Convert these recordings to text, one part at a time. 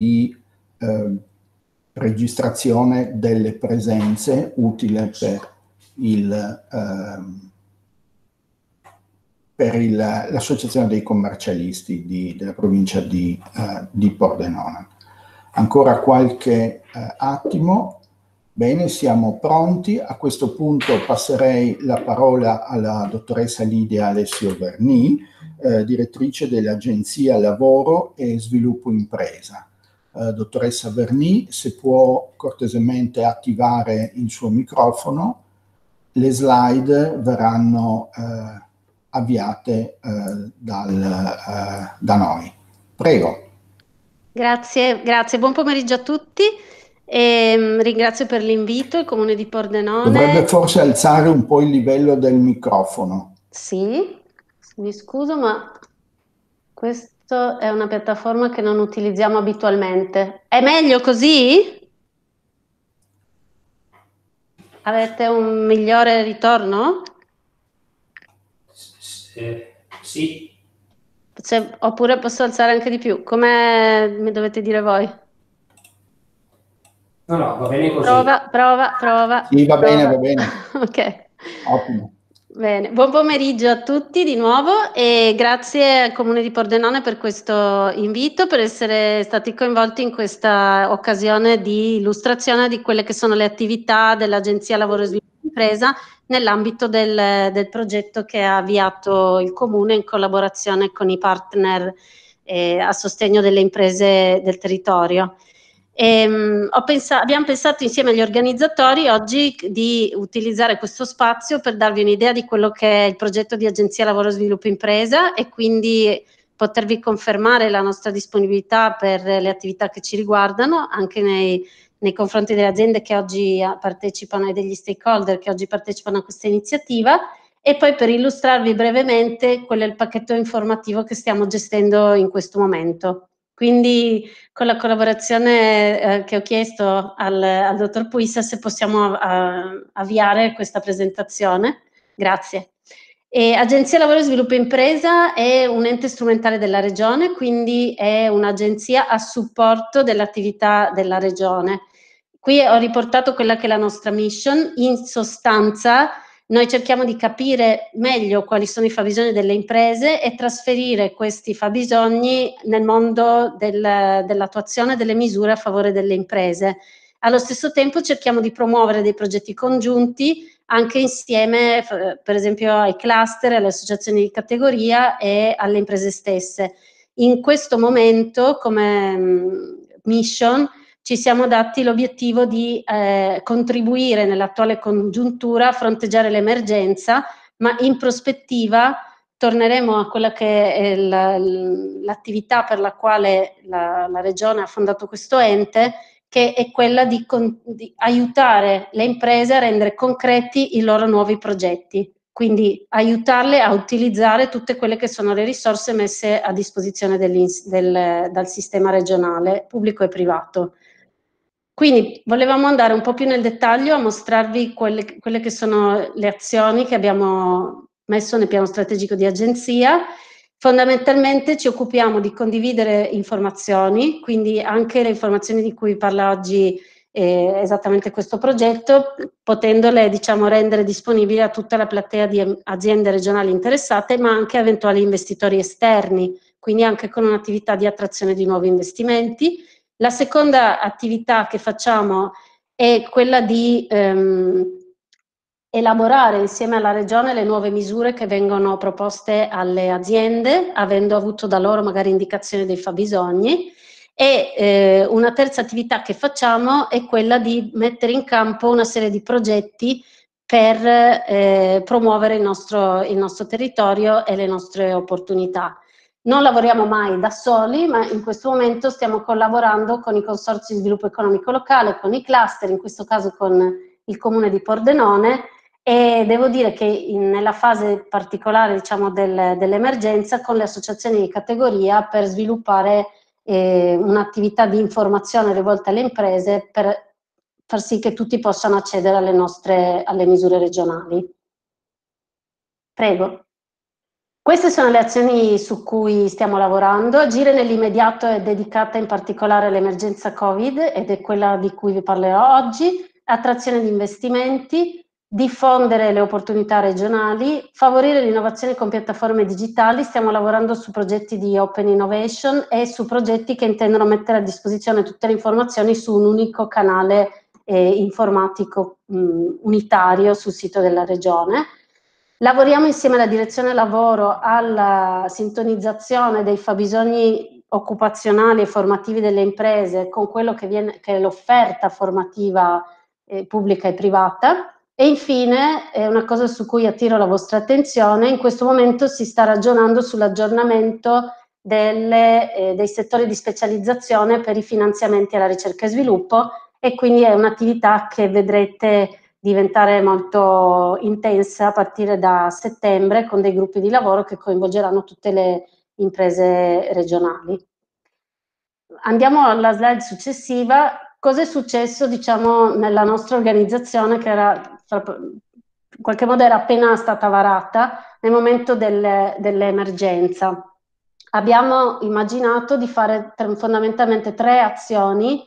di eh, registrazione delle presenze utile per, il, eh, per il, l'associazione dei commercialisti di, della provincia di, eh, di, Pordenone. Ancora qualche eh, attimo. Bene, siamo pronti. A questo punto passerei la parola alla dottoressa Lidia Alessio Verni, eh, direttrice dell'Agenzia Lavoro e Sviluppo Impresa. Eh, dottoressa Verni, se può cortesemente attivare il suo microfono, le slide verranno eh, avviate eh, dal, eh, da noi. Prego. Grazie, grazie. Buon pomeriggio a tutti. E ehm, ringrazio per l'invito il comune di Pordenone. Dovrebbe forse alzare un po' il livello del microfono. Sì, mi scuso, ma questo questo è una piattaforma che non utilizziamo abitualmente. È meglio così? Avete un migliore ritorno? Eh, sì. Cioè, oppure posso alzare anche di più, come mi dovete dire voi? No, no, va bene così. Prova, prova, prova. Sì, va prova. bene, va bene. ok. Ottimo. Bene, buon pomeriggio a tutti di nuovo e grazie al Comune di Pordenone per questo invito, per essere stati coinvolti in questa occasione di illustrazione di quelle che sono le attività dell'Agenzia Lavoro e Sviluppo Impresa nell'ambito del, del, progetto che ha avviato il Comune in collaborazione con i partner eh, a sostegno delle imprese del territorio. E, ehm, pensato, abbiamo pensato insieme agli organizzatori oggi di utilizzare questo spazio per darvi un'idea di quello che è il progetto di Agenzia Lavoro Sviluppo Impresa e quindi potervi confermare la nostra disponibilità per le attività che ci riguardano anche nei, nei confronti delle aziende che oggi ah, partecipano e degli stakeholder che oggi partecipano a questa iniziativa e poi per illustrarvi brevemente quello è il pacchetto informativo che stiamo gestendo in questo momento. Quindi con la collaborazione eh, che ho chiesto al, al, dottor Puissa se possiamo a, avviare questa presentazione. Grazie. E Agenzia Lavoro e Sviluppo Impresa è un ente strumentale della Regione, quindi è un'agenzia a supporto dell'attività della Regione. Qui ho riportato quella che è la nostra mission. In sostanza noi cerchiamo di capire meglio quali sono i fabbisogni delle imprese e trasferire questi fabbisogni nel mondo del, dell'attuazione delle misure a favore delle imprese. Allo stesso tempo cerchiamo di promuovere dei progetti congiunti anche insieme per esempio ai cluster, alle associazioni di categoria e alle imprese stesse. In questo momento come mm, mission ci siamo dati l'obiettivo di eh, contribuire nell'attuale congiuntura a fronteggiare l'emergenza, ma in prospettiva torneremo a quella che è l'attività per la quale la, la, Regione ha fondato questo ente, che è quella di, con, di, aiutare le imprese a rendere concreti i loro nuovi progetti, quindi aiutarle a utilizzare tutte quelle che sono le risorse messe a disposizione del, dal sistema regionale, pubblico e privato. Quindi volevamo andare un po' più nel dettaglio a mostrarvi quelle, quelle che sono le azioni che abbiamo messo nel piano strategico di agenzia Fondamentalmente ci occupiamo di condividere informazioni, quindi anche le informazioni di cui parla oggi eh, esattamente questo progetto, potendole diciamo, rendere disponibili a tutta la platea di aziende regionali interessate, ma anche a eventuali investitori esterni, quindi anche con un'attività di attrazione di nuovi investimenti la seconda attività che facciamo è quella di ehm, elaborare insieme alla Regione le nuove misure che vengono proposte alle aziende, avendo avuto da loro magari indicazione dei fabbisogni. E eh, una terza attività che facciamo è quella di mettere in campo una serie di progetti per eh, promuovere il nostro, il nostro territorio e le nostre opportunità. Non lavoriamo mai da soli, ma in questo momento stiamo collaborando con i consorzi di sviluppo economico locale, con i cluster, in questo caso con il comune di Pordenone, e devo dire che in, nella fase particolare diciamo, del, dell'emergenza con le associazioni di categoria per sviluppare eh, un'attività di informazione rivolta alle imprese per far sì che tutti possano accedere alle, nostre, alle misure regionali. Prego. Queste sono le azioni su cui stiamo lavorando. Agire nell'immediato è dedicata in particolare all'emergenza Covid ed è quella di cui vi parlerò oggi, attrazione di investimenti, diffondere le opportunità regionali, favorire l'innovazione con piattaforme digitali, stiamo lavorando su progetti di open innovation e su progetti che intendono mettere a disposizione tutte le informazioni su un unico canale eh, informatico mh, mm, unitario sul sito della regione. Lavoriamo insieme alla direzione lavoro alla sintonizzazione dei fabbisogni occupazionali e formativi delle imprese con quello che, viene, che è l'offerta formativa eh, pubblica e privata. E infine, eh, una cosa su cui attiro la vostra attenzione, in questo momento si sta ragionando sull'aggiornamento delle, eh, dei settori di specializzazione per i finanziamenti alla ricerca e sviluppo e quindi è un'attività che vedrete diventare molto intensa a partire da settembre con dei gruppi di lavoro che coinvolgeranno tutte le imprese regionali. Andiamo alla slide successiva. Cosa è successo diciamo, nella nostra organizzazione che era, in qualche modo era appena stata varata nel momento del, dell'emergenza? Abbiamo immaginato di fare fondamentalmente tre azioni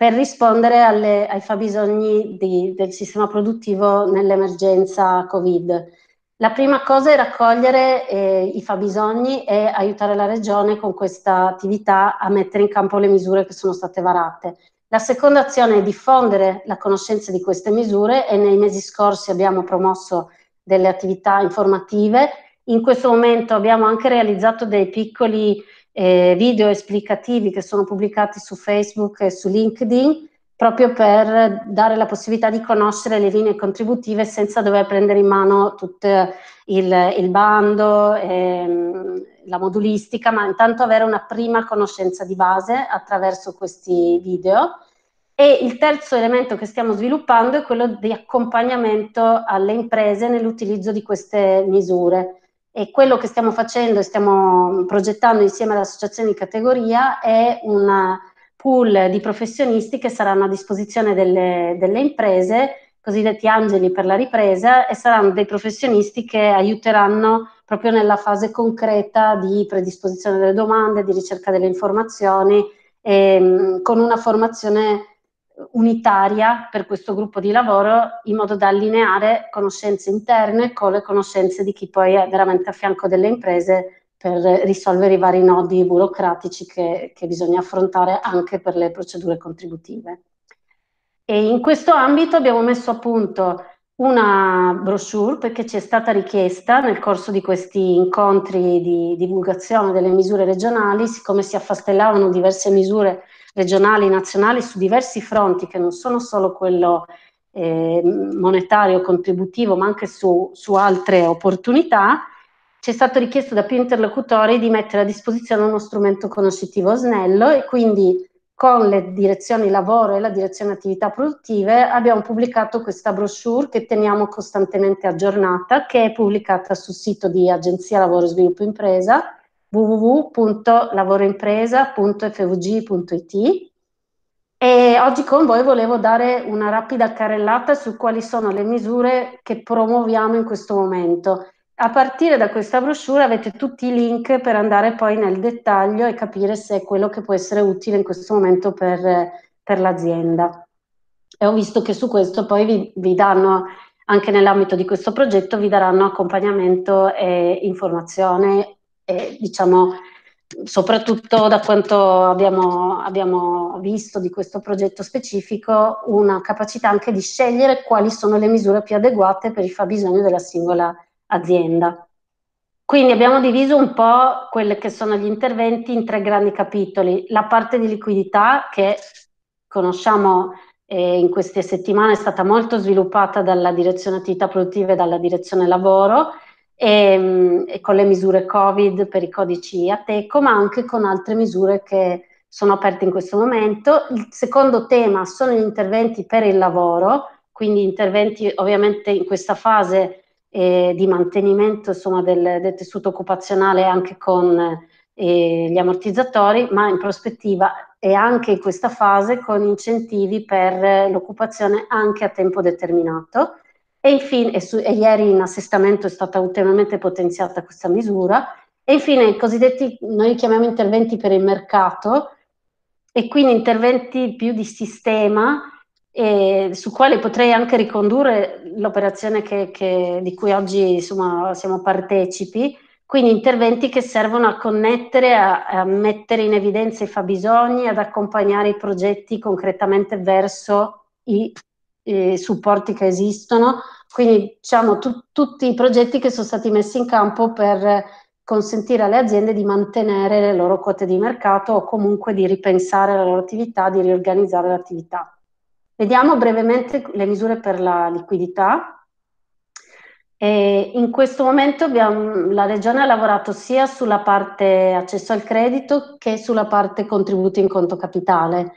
per rispondere alle, ai fabbisogni di, del sistema produttivo nell'emergenza Covid. La prima cosa è raccogliere eh, i fabbisogni e aiutare la Regione con questa attività a mettere in campo le misure che sono state varate. La seconda azione è diffondere la conoscenza di queste misure e nei mesi scorsi abbiamo promosso delle attività informative. In questo momento abbiamo anche realizzato dei piccoli eh, video esplicativi che sono pubblicati su Facebook e su LinkedIn proprio per dare la possibilità di conoscere le linee contributive senza dover prendere in mano tutto il, il bando, ehm, la modulistica, ma intanto avere una prima conoscenza di base attraverso questi video. E il terzo elemento che stiamo sviluppando è quello di accompagnamento alle imprese nell'utilizzo di queste misure e quello che stiamo facendo e stiamo progettando insieme all'associazione di categoria è un pool di professionisti che saranno a disposizione delle, delle imprese, cosiddetti angeli per la ripresa, e saranno dei professionisti che aiuteranno proprio nella fase concreta di predisposizione delle domande, di ricerca delle informazioni, e, ehm, con una formazione unitaria per questo gruppo di lavoro in modo da allineare conoscenze interne con le conoscenze di chi poi è veramente a fianco delle imprese per risolvere i vari nodi burocratici che, che bisogna affrontare anche per le procedure contributive. E in questo ambito abbiamo messo a punto una brochure perché ci è stata richiesta nel corso di questi incontri di divulgazione delle misure regionali, siccome si affastellavano diverse misure regionali, nazionali su diversi fronti che non sono solo quello eh, monetario, contributivo, ma anche su, su altre opportunità, ci è stato richiesto da più interlocutori di mettere a disposizione uno strumento conoscitivo snello e quindi con le direzioni lavoro e la direzione attività produttive abbiamo pubblicato questa brochure che teniamo costantemente aggiornata, che è pubblicata sul sito di Agenzia Lavoro Sviluppo Impresa www.lavoroimpresa.fvg.it e oggi con voi volevo dare una rapida carrellata su quali sono le misure che promuoviamo in questo momento. A partire da questa brochure avete tutti i link per andare poi nel dettaglio e capire se è quello che può essere utile in questo momento per, per l'azienda. E ho visto che su questo poi vi, vi danno, anche nell'ambito di questo progetto, vi daranno accompagnamento e informazione eh, diciamo, soprattutto da quanto abbiamo, abbiamo, visto di questo progetto specifico, una capacità anche di scegliere quali sono le misure più adeguate per il fabbisogno della singola azienda. Quindi abbiamo diviso un po' quelli che sono gli interventi in tre grandi capitoli. La parte di liquidità che conosciamo eh, in queste settimane è stata molto sviluppata dalla direzione attività produttive e dalla direzione lavoro, e, ehm, e con le misure Covid per i codici Ateco, ma anche con altre misure che sono aperte in questo momento. Il secondo tema sono gli interventi per il lavoro, quindi interventi ovviamente in questa fase eh, di mantenimento insomma, del, del, tessuto occupazionale anche con eh, gli ammortizzatori, ma in prospettiva e anche in questa fase con incentivi per l'occupazione anche a tempo determinato e, infine, e, su, e ieri in assestamento è stata ulteriormente potenziata questa misura. E infine i cosiddetti, noi chiamiamo interventi per il mercato e quindi interventi più di sistema eh, su quali potrei anche ricondurre l'operazione che, che, di cui oggi insomma, siamo partecipi, quindi interventi che servono a connettere, a, a, mettere in evidenza i fabbisogni, ad accompagnare i progetti concretamente verso i eh, supporti che esistono, quindi diciamo tu, tutti i progetti che sono stati messi in campo per consentire alle aziende di mantenere le loro quote di mercato o comunque di ripensare la loro attività, di riorganizzare l'attività. Vediamo brevemente le misure per la liquidità. E in questo momento abbiamo, la Regione ha lavorato sia sulla parte accesso al credito che sulla parte contributi in conto capitale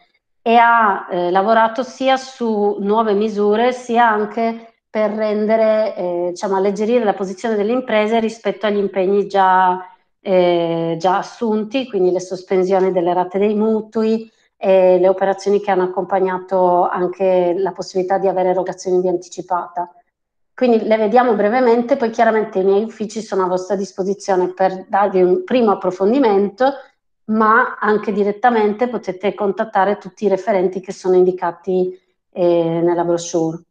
e ha eh, lavorato sia su nuove misure sia anche per rendere, eh, diciamo, alleggerire la posizione delle imprese rispetto agli impegni già, eh, già assunti, quindi le sospensioni delle rate dei mutui, e le operazioni che hanno accompagnato anche la possibilità di avere erogazioni di anticipata. Quindi le vediamo brevemente, poi chiaramente i miei uffici sono a vostra disposizione per darvi un primo approfondimento ma anche direttamente potete contattare tutti i referenti che sono indicati eh, nella brochure.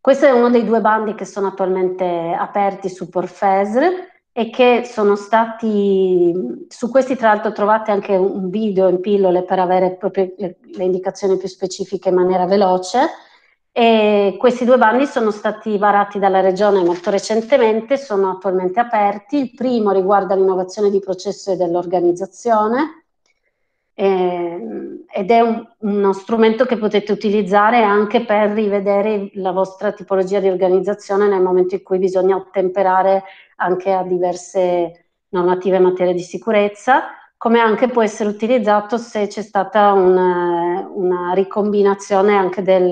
Questo è uno dei due bandi che sono attualmente aperti su Porfesre e che sono stati, su questi tra l'altro trovate anche un video in pillole per avere proprio le, le indicazioni più specifiche in maniera veloce e questi due bandi sono stati varati dalla Regione molto recentemente, sono attualmente aperti. Il primo riguarda l'innovazione di processo e dell'organizzazione eh, ed è un, uno strumento che potete utilizzare anche per rivedere la vostra tipologia di organizzazione nel momento in cui bisogna ottemperare anche a diverse normative in materia di sicurezza come anche può essere utilizzato se c'è stata una, una ricombinazione anche del,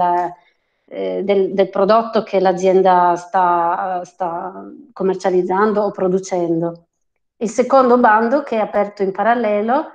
eh, del, del, prodotto che l'azienda sta, eh, sta, commercializzando o producendo. Il secondo bando che è aperto in parallelo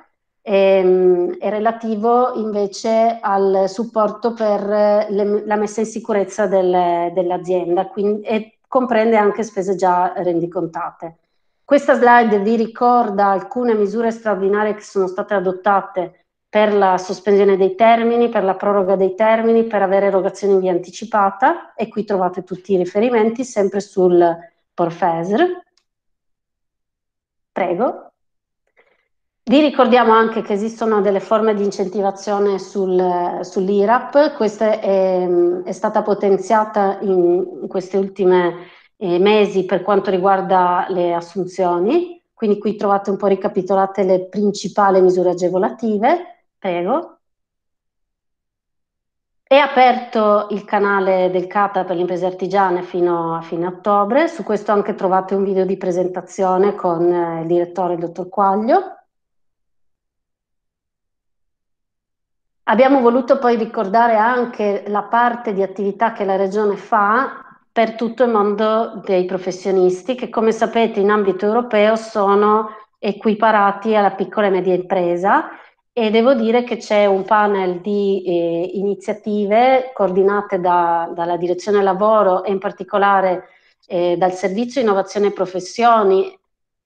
ehm, è, relativo invece al supporto per eh, le, la messa in sicurezza del, dell'azienda quindi, e comprende anche spese già rendicontate. Questa slide vi ricorda alcune misure straordinarie che sono state adottate per la sospensione dei termini, per la proroga dei termini, per avere erogazioni via anticipata e qui trovate tutti i riferimenti sempre sul Porfesr. Prego. Vi ricordiamo anche che esistono delle forme di incentivazione sul, sull'IRAP, questa è, è, stata potenziata in questi ultimi eh, mesi per quanto riguarda le assunzioni, quindi qui trovate un po' ricapitolate le principali misure agevolative Prego. È aperto il canale del CATA per le imprese artigiane fino a fine ottobre, su questo anche trovate un video di presentazione con eh, il direttore, il dottor Quaglio. Abbiamo voluto poi ricordare anche la parte di attività che la Regione fa per tutto il mondo dei professionisti che come sapete in ambito europeo sono equiparati alla piccola e media impresa e devo dire che c'è un panel di eh, iniziative coordinate da, dalla direzione lavoro e in particolare eh, dal servizio innovazione e professioni,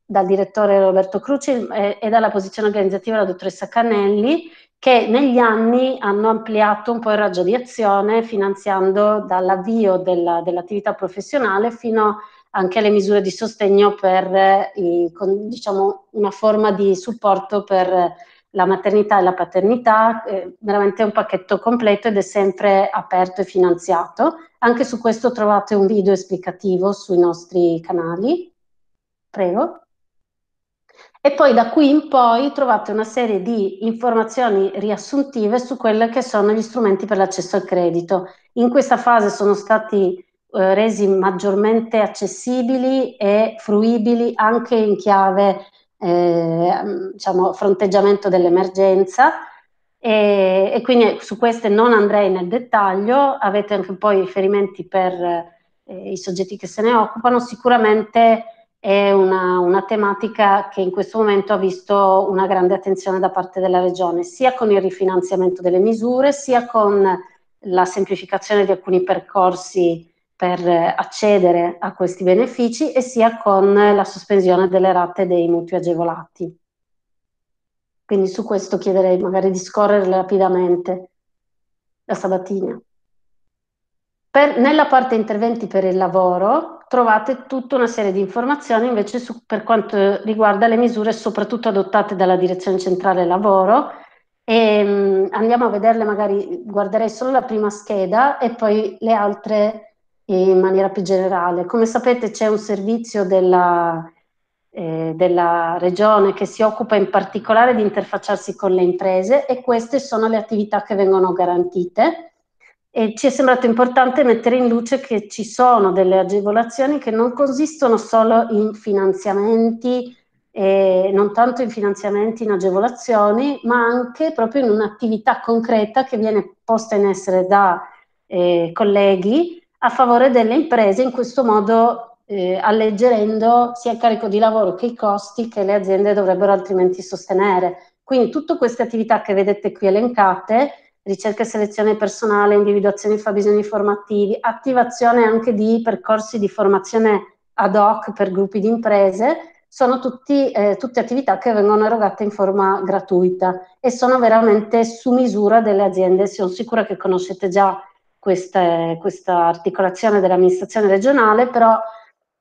dal direttore Roberto Cruci eh, e dalla posizione organizzativa della dottoressa Canelli, che negli anni hanno ampliato un po' il raggio di azione finanziando dall'avvio della, dell'attività professionale fino anche alle misure di sostegno per eh, i, con, diciamo, una forma di supporto per la maternità e la paternità, eh, veramente un pacchetto completo ed è sempre aperto e finanziato. Anche su questo trovate un video esplicativo sui nostri canali. Prego. E poi da qui in poi trovate una serie di informazioni riassuntive su quelli che sono gli strumenti per l'accesso al credito. In questa fase sono stati eh, resi maggiormente accessibili e fruibili anche in chiave eh, diciamo, fronteggiamento dell'emergenza. E, e, quindi su queste non andrei nel dettaglio, avete anche poi riferimenti per eh, i soggetti che se ne occupano, sicuramente è una, una, tematica che in questo momento ha visto una grande attenzione da parte della Regione, sia con il rifinanziamento delle misure, sia con la semplificazione di alcuni percorsi per accedere a questi benefici e sia con la sospensione delle rate dei mutui agevolati. Quindi su questo chiederei magari di scorrere rapidamente la sabatina. Per, nella parte interventi per il lavoro trovate tutta una serie di informazioni invece su, per quanto riguarda le misure soprattutto adottate dalla Direzione Centrale Lavoro e mh, mm, andiamo a vederle magari, guarderei solo la prima scheda e poi le altre in maniera più generale. Come sapete c'è un servizio della, eh, della regione che si occupa in particolare di interfacciarsi con le imprese e queste sono le attività che vengono garantite. E ci è sembrato importante mettere in luce che ci sono delle agevolazioni che non consistono solo in finanziamenti, eh, non tanto in finanziamenti, in agevolazioni, ma anche proprio in un'attività concreta che viene posta in essere da eh, colleghi a favore delle imprese, in questo modo eh, alleggerendo sia il carico di lavoro che i costi che le aziende dovrebbero altrimenti sostenere. Quindi tutte queste attività che vedete qui elencate, ricerca e selezione personale, individuazione di fabbisogni formativi, attivazione anche di percorsi di formazione ad hoc per gruppi di imprese, sono tutti, eh, tutte attività che vengono erogate in forma gratuita e sono veramente su misura delle aziende. Sono sicura che conoscete già queste, questa articolazione dell'amministrazione regionale, però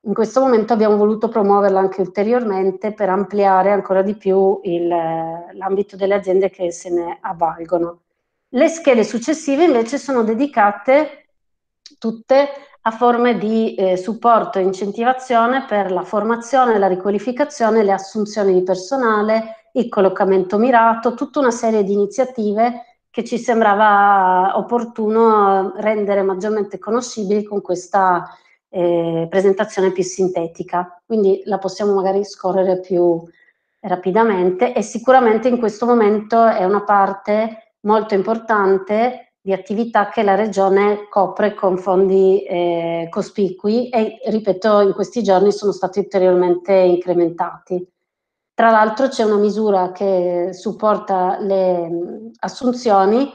in questo momento abbiamo voluto promuoverla anche ulteriormente per ampliare ancora di più il, l'ambito delle aziende che se ne avvalgono. Le schede successive invece sono dedicate tutte a forme di eh, supporto e incentivazione per la formazione, la riqualificazione, le assunzioni di personale, il collocamento mirato, tutta una serie di iniziative che ci sembrava opportuno rendere maggiormente conoscibili con questa eh, presentazione più sintetica. Quindi la possiamo magari scorrere più rapidamente e sicuramente in questo momento è una parte molto importante di attività che la Regione copre con fondi eh, cospicui e, ripeto, in questi giorni sono stati ulteriormente incrementati. Tra l'altro c'è una misura che supporta le mm, assunzioni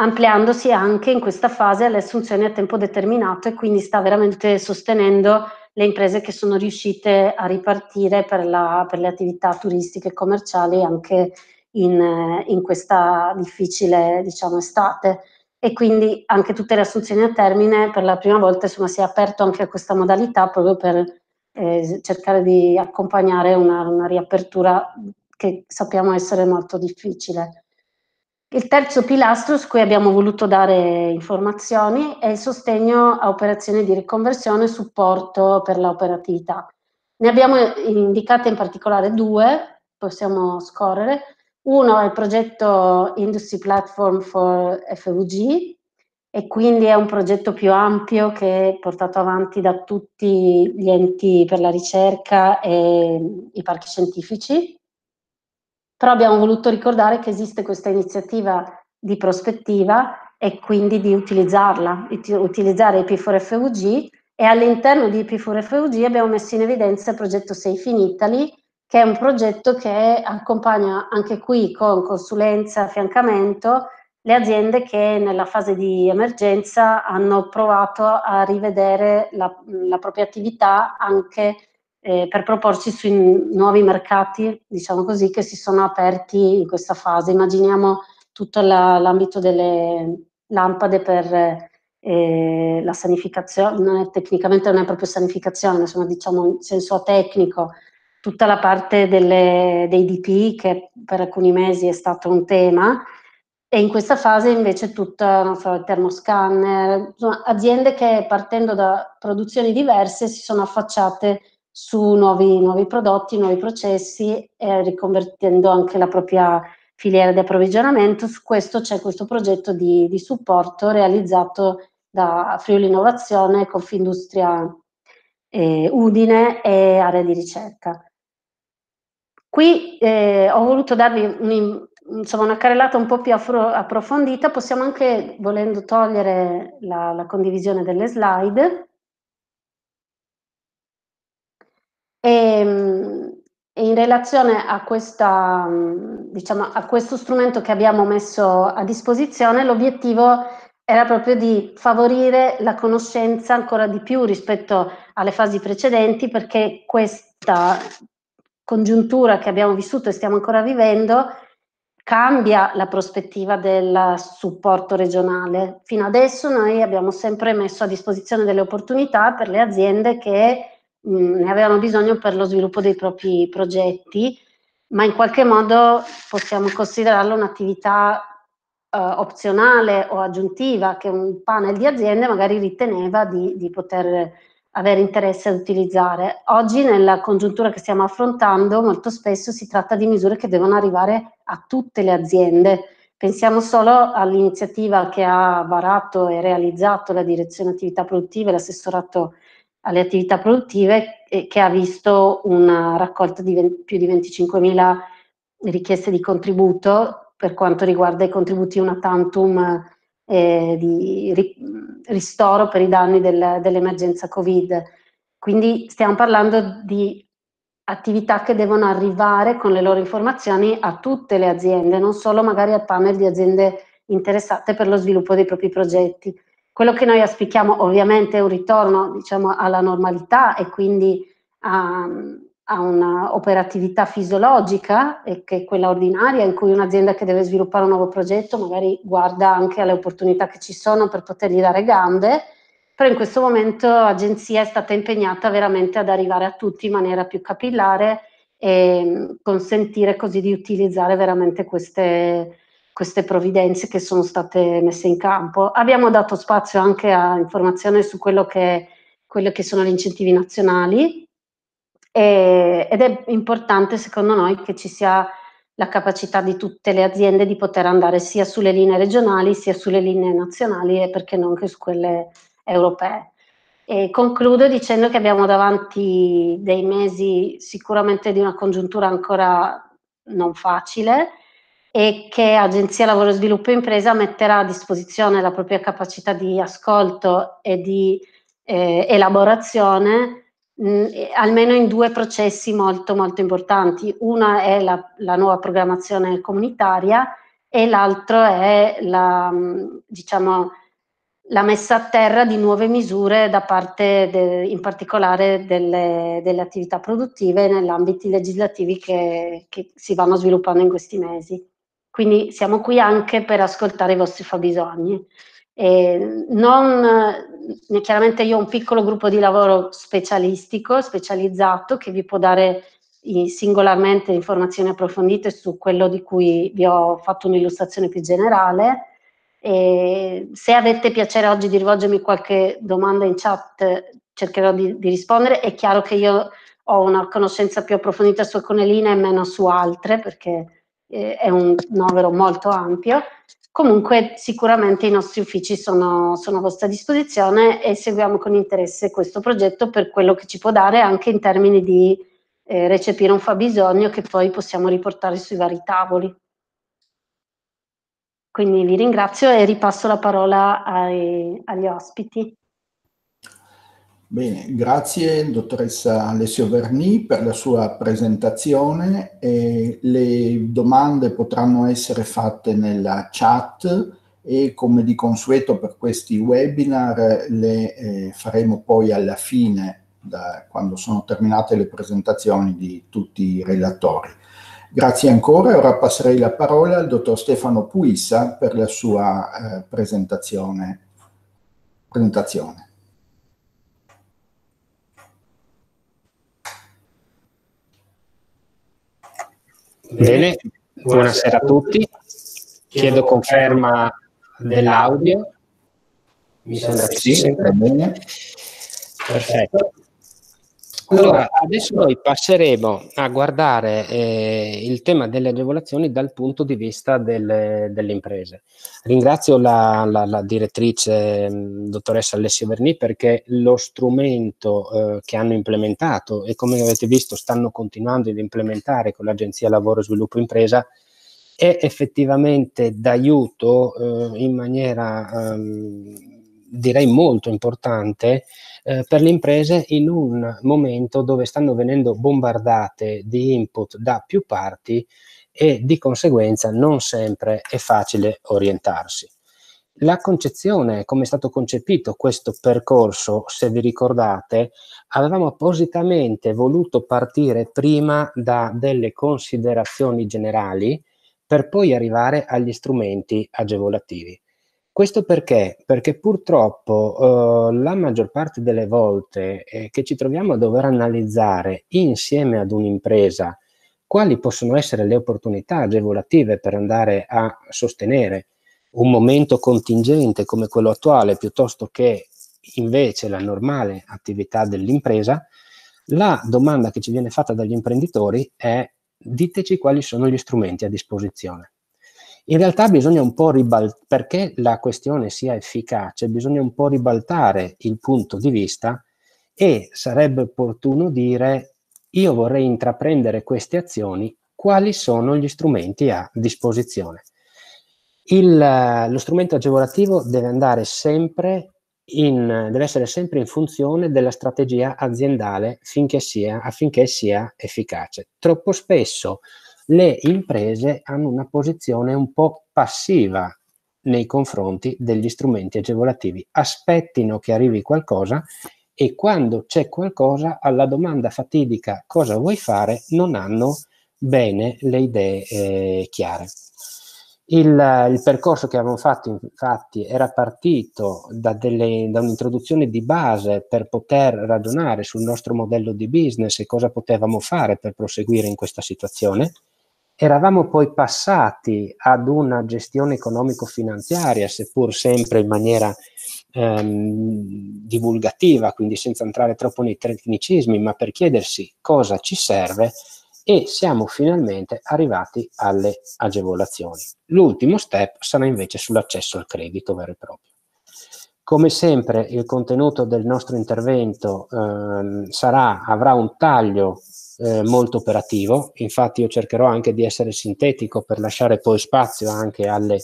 ampliandosi anche in questa fase alle assunzioni a tempo determinato e quindi sta veramente sostenendo le imprese che sono riuscite a ripartire per, la, per le attività turistiche e commerciali anche in, eh, in, questa difficile diciamo, estate. E quindi anche tutte le assunzioni a termine per la prima volta insomma, si è aperto anche a questa modalità proprio per eh, cercare di accompagnare una, una riapertura che sappiamo essere molto difficile. Il terzo pilastro su cui abbiamo voluto dare informazioni è il sostegno a operazioni di riconversione e supporto per l'operatività. Ne abbiamo indicate in particolare due, possiamo scorrere. Uno è il progetto Industry Platform for FVG, e quindi è un progetto più ampio che è portato avanti da tutti gli enti per la ricerca e i parchi scientifici. Però abbiamo voluto ricordare che esiste questa iniziativa di prospettiva e quindi di utilizzarla, utilizzare IP4FUG e all'interno di IP4FUG abbiamo messo in evidenza il progetto Safe in Italy, che è un progetto che accompagna anche qui con consulenza, affiancamento, le aziende che nella fase di emergenza hanno provato a rivedere la, la propria attività anche eh, per proporsi sui nuovi mercati, diciamo così, che si sono aperti in questa fase. Immaginiamo tutto la, l'ambito delle lampade per eh, la sanificazione, non è, tecnicamente non è proprio sanificazione, insomma diciamo in senso tecnico, tutta la parte delle, dei DP che per alcuni mesi è stato un tema e in questa fase invece tutta, so, il termoscanner, insomma, aziende che partendo da produzioni diverse si sono affacciate su nuovi, nuovi prodotti, nuovi processi, eh, riconvertendo anche la propria filiera di approvvigionamento. Su questo c'è questo progetto di, di supporto realizzato da Friuli Innovazione, Confindustria eh, Udine e Area di Ricerca. Qui eh, ho voluto darvi un, insomma, una carrellata un po' più affro- approfondita, possiamo anche, volendo togliere la, la condivisione delle slide, e, ehm, e in relazione a, questa, diciamo, a questo strumento che abbiamo messo a disposizione, l'obiettivo era proprio di favorire la conoscenza ancora di più rispetto alle fasi precedenti, perché questa congiuntura che abbiamo vissuto e stiamo ancora vivendo cambia la prospettiva del supporto regionale. Fino adesso noi abbiamo sempre messo a disposizione delle opportunità per le aziende che mh, mm, ne avevano bisogno per lo sviluppo dei propri progetti, ma in qualche modo possiamo considerarlo un'attività eh, opzionale o aggiuntiva che un panel di aziende magari riteneva di, di poter avere interesse ad utilizzare. Oggi nella congiuntura che stiamo affrontando molto spesso si tratta di misure che devono arrivare a tutte le aziende. Pensiamo solo all'iniziativa che ha varato e realizzato la direzione attività produttive, l'assessorato alle attività produttive che ha visto una raccolta di più di 25.000 richieste di contributo per quanto riguarda i contributi una tantum eh, di ri, ristoro per i danni del, dell'emergenza Covid. Quindi stiamo parlando di attività che devono arrivare con le loro informazioni a tutte le aziende, non solo magari al panel di aziende interessate per lo sviluppo dei propri progetti. Quello che noi auspichiamo ovviamente è un ritorno diciamo, alla normalità e quindi a, a un'operatività fisiologica e che è quella ordinaria in cui un'azienda che deve sviluppare un nuovo progetto magari guarda anche alle opportunità che ci sono per potergli dare gambe, però in questo momento l'agenzia è stata impegnata veramente ad arrivare a tutti in maniera più capillare e mm, consentire così di utilizzare veramente queste, queste provvidenze che sono state messe in campo. Abbiamo dato spazio anche a informazioni su quello che, quelle che sono gli incentivi nazionali, ed è importante secondo noi che ci sia la capacità di tutte le aziende di poter andare sia sulle linee regionali sia sulle linee nazionali e perché non anche su quelle europee. E concludo dicendo che abbiamo davanti dei mesi sicuramente di una congiuntura ancora non facile e che Agenzia Lavoro Sviluppo Impresa metterà a disposizione la propria capacità di ascolto e di eh, elaborazione mh, mm, almeno in due processi molto molto importanti. Una è la, la nuova programmazione comunitaria e l'altro è la, mm, diciamo, la, messa a terra di nuove misure da parte de, in particolare delle, delle attività produttive negli ambiti legislativi che, che si vanno sviluppando in questi mesi. Quindi siamo qui anche per ascoltare i vostri fabbisogni. Eh, non, chiaramente io ho un piccolo gruppo di lavoro specialistico, specializzato, che vi può dare singolarmente informazioni approfondite su quello di cui vi ho fatto un'illustrazione più generale. E se avete piacere oggi di rivolgermi qualche domanda in chat, cercherò di, di, rispondere. È chiaro che io ho una conoscenza più approfondita su alcune linee e meno su altre, perché eh, è un novero molto ampio. Comunque sicuramente i nostri uffici sono, sono, a vostra disposizione e seguiamo con interesse questo progetto per quello che ci può dare anche in termini di eh, recepire un fabbisogno che poi possiamo riportare sui vari tavoli. Quindi vi ringrazio e ripasso la parola ai, agli ospiti. Bene, grazie dottoressa Alessio Verni per la sua presentazione. Eh, le domande potranno essere fatte nella chat e come di consueto per questi webinar le eh, faremo poi alla fine, da, quando sono terminate le presentazioni di tutti i relatori. Grazie ancora, e ora passerei la parola al dottor Stefano Puissa per la sua eh, presentazione. presentazione. Bene, buonasera a tutti. Chiedo conferma dell'audio. Mi sembra sì, sempre bene. Perfetto. Allora, adesso noi passeremo a guardare eh, il tema delle agevolazioni dal punto di vista delle, delle imprese. Ringrazio la, la, la direttrice mm, dottoressa Alessia Verni perché lo strumento eh, che hanno implementato e come avete visto stanno continuando ad implementare con l'Agenzia Lavoro e Sviluppo Impresa è effettivamente d'aiuto eh, in maniera... Ehm, direi molto importante eh, per le imprese in un momento dove stanno venendo bombardate di input da più parti e di conseguenza non sempre è facile orientarsi. La concezione, come è stato concepito questo percorso, se vi ricordate, avevamo appositamente voluto partire prima da delle considerazioni generali per poi arrivare agli strumenti agevolativi. Questo perché? Perché purtroppo eh, la maggior parte delle volte eh, che ci troviamo a dover analizzare insieme ad un'impresa quali possono essere le opportunità agevolative per andare a sostenere un momento contingente come quello attuale piuttosto che invece la normale attività dell'impresa, la domanda che ci viene fatta dagli imprenditori è diteci quali sono gli strumenti a disposizione. In realtà bisogna un po' ribaltare, perché la questione sia efficace, bisogna un po' ribaltare il punto di vista e sarebbe opportuno dire io vorrei intraprendere queste azioni, quali sono gli strumenti a disposizione? Il, lo strumento agevolativo deve andare sempre in, deve essere sempre in funzione della strategia aziendale finché sia, affinché sia efficace. Troppo spesso le imprese hanno una posizione un po' passiva nei confronti degli strumenti agevolativi. Aspettino che arrivi qualcosa e quando c'è qualcosa alla domanda fatidica cosa vuoi fare non hanno bene le idee eh, chiare. Il, il, percorso che avevamo fatto infatti era partito da, delle, da un'introduzione di base per poter ragionare sul nostro modello di business e cosa potevamo fare per proseguire in questa situazione Eravamo poi passati ad una gestione economico-finanziaria, seppur sempre in maniera ehm, divulgativa, quindi senza entrare troppo nei tecnicismi, ma per chiedersi cosa ci serve e siamo finalmente arrivati alle agevolazioni. L'ultimo step sarà invece sull'accesso al credito vero e proprio. Come sempre il contenuto del nostro intervento ehm, sarà, avrà un taglio eh, molto operativo, infatti io cercherò anche di essere sintetico per lasciare poi spazio anche alle,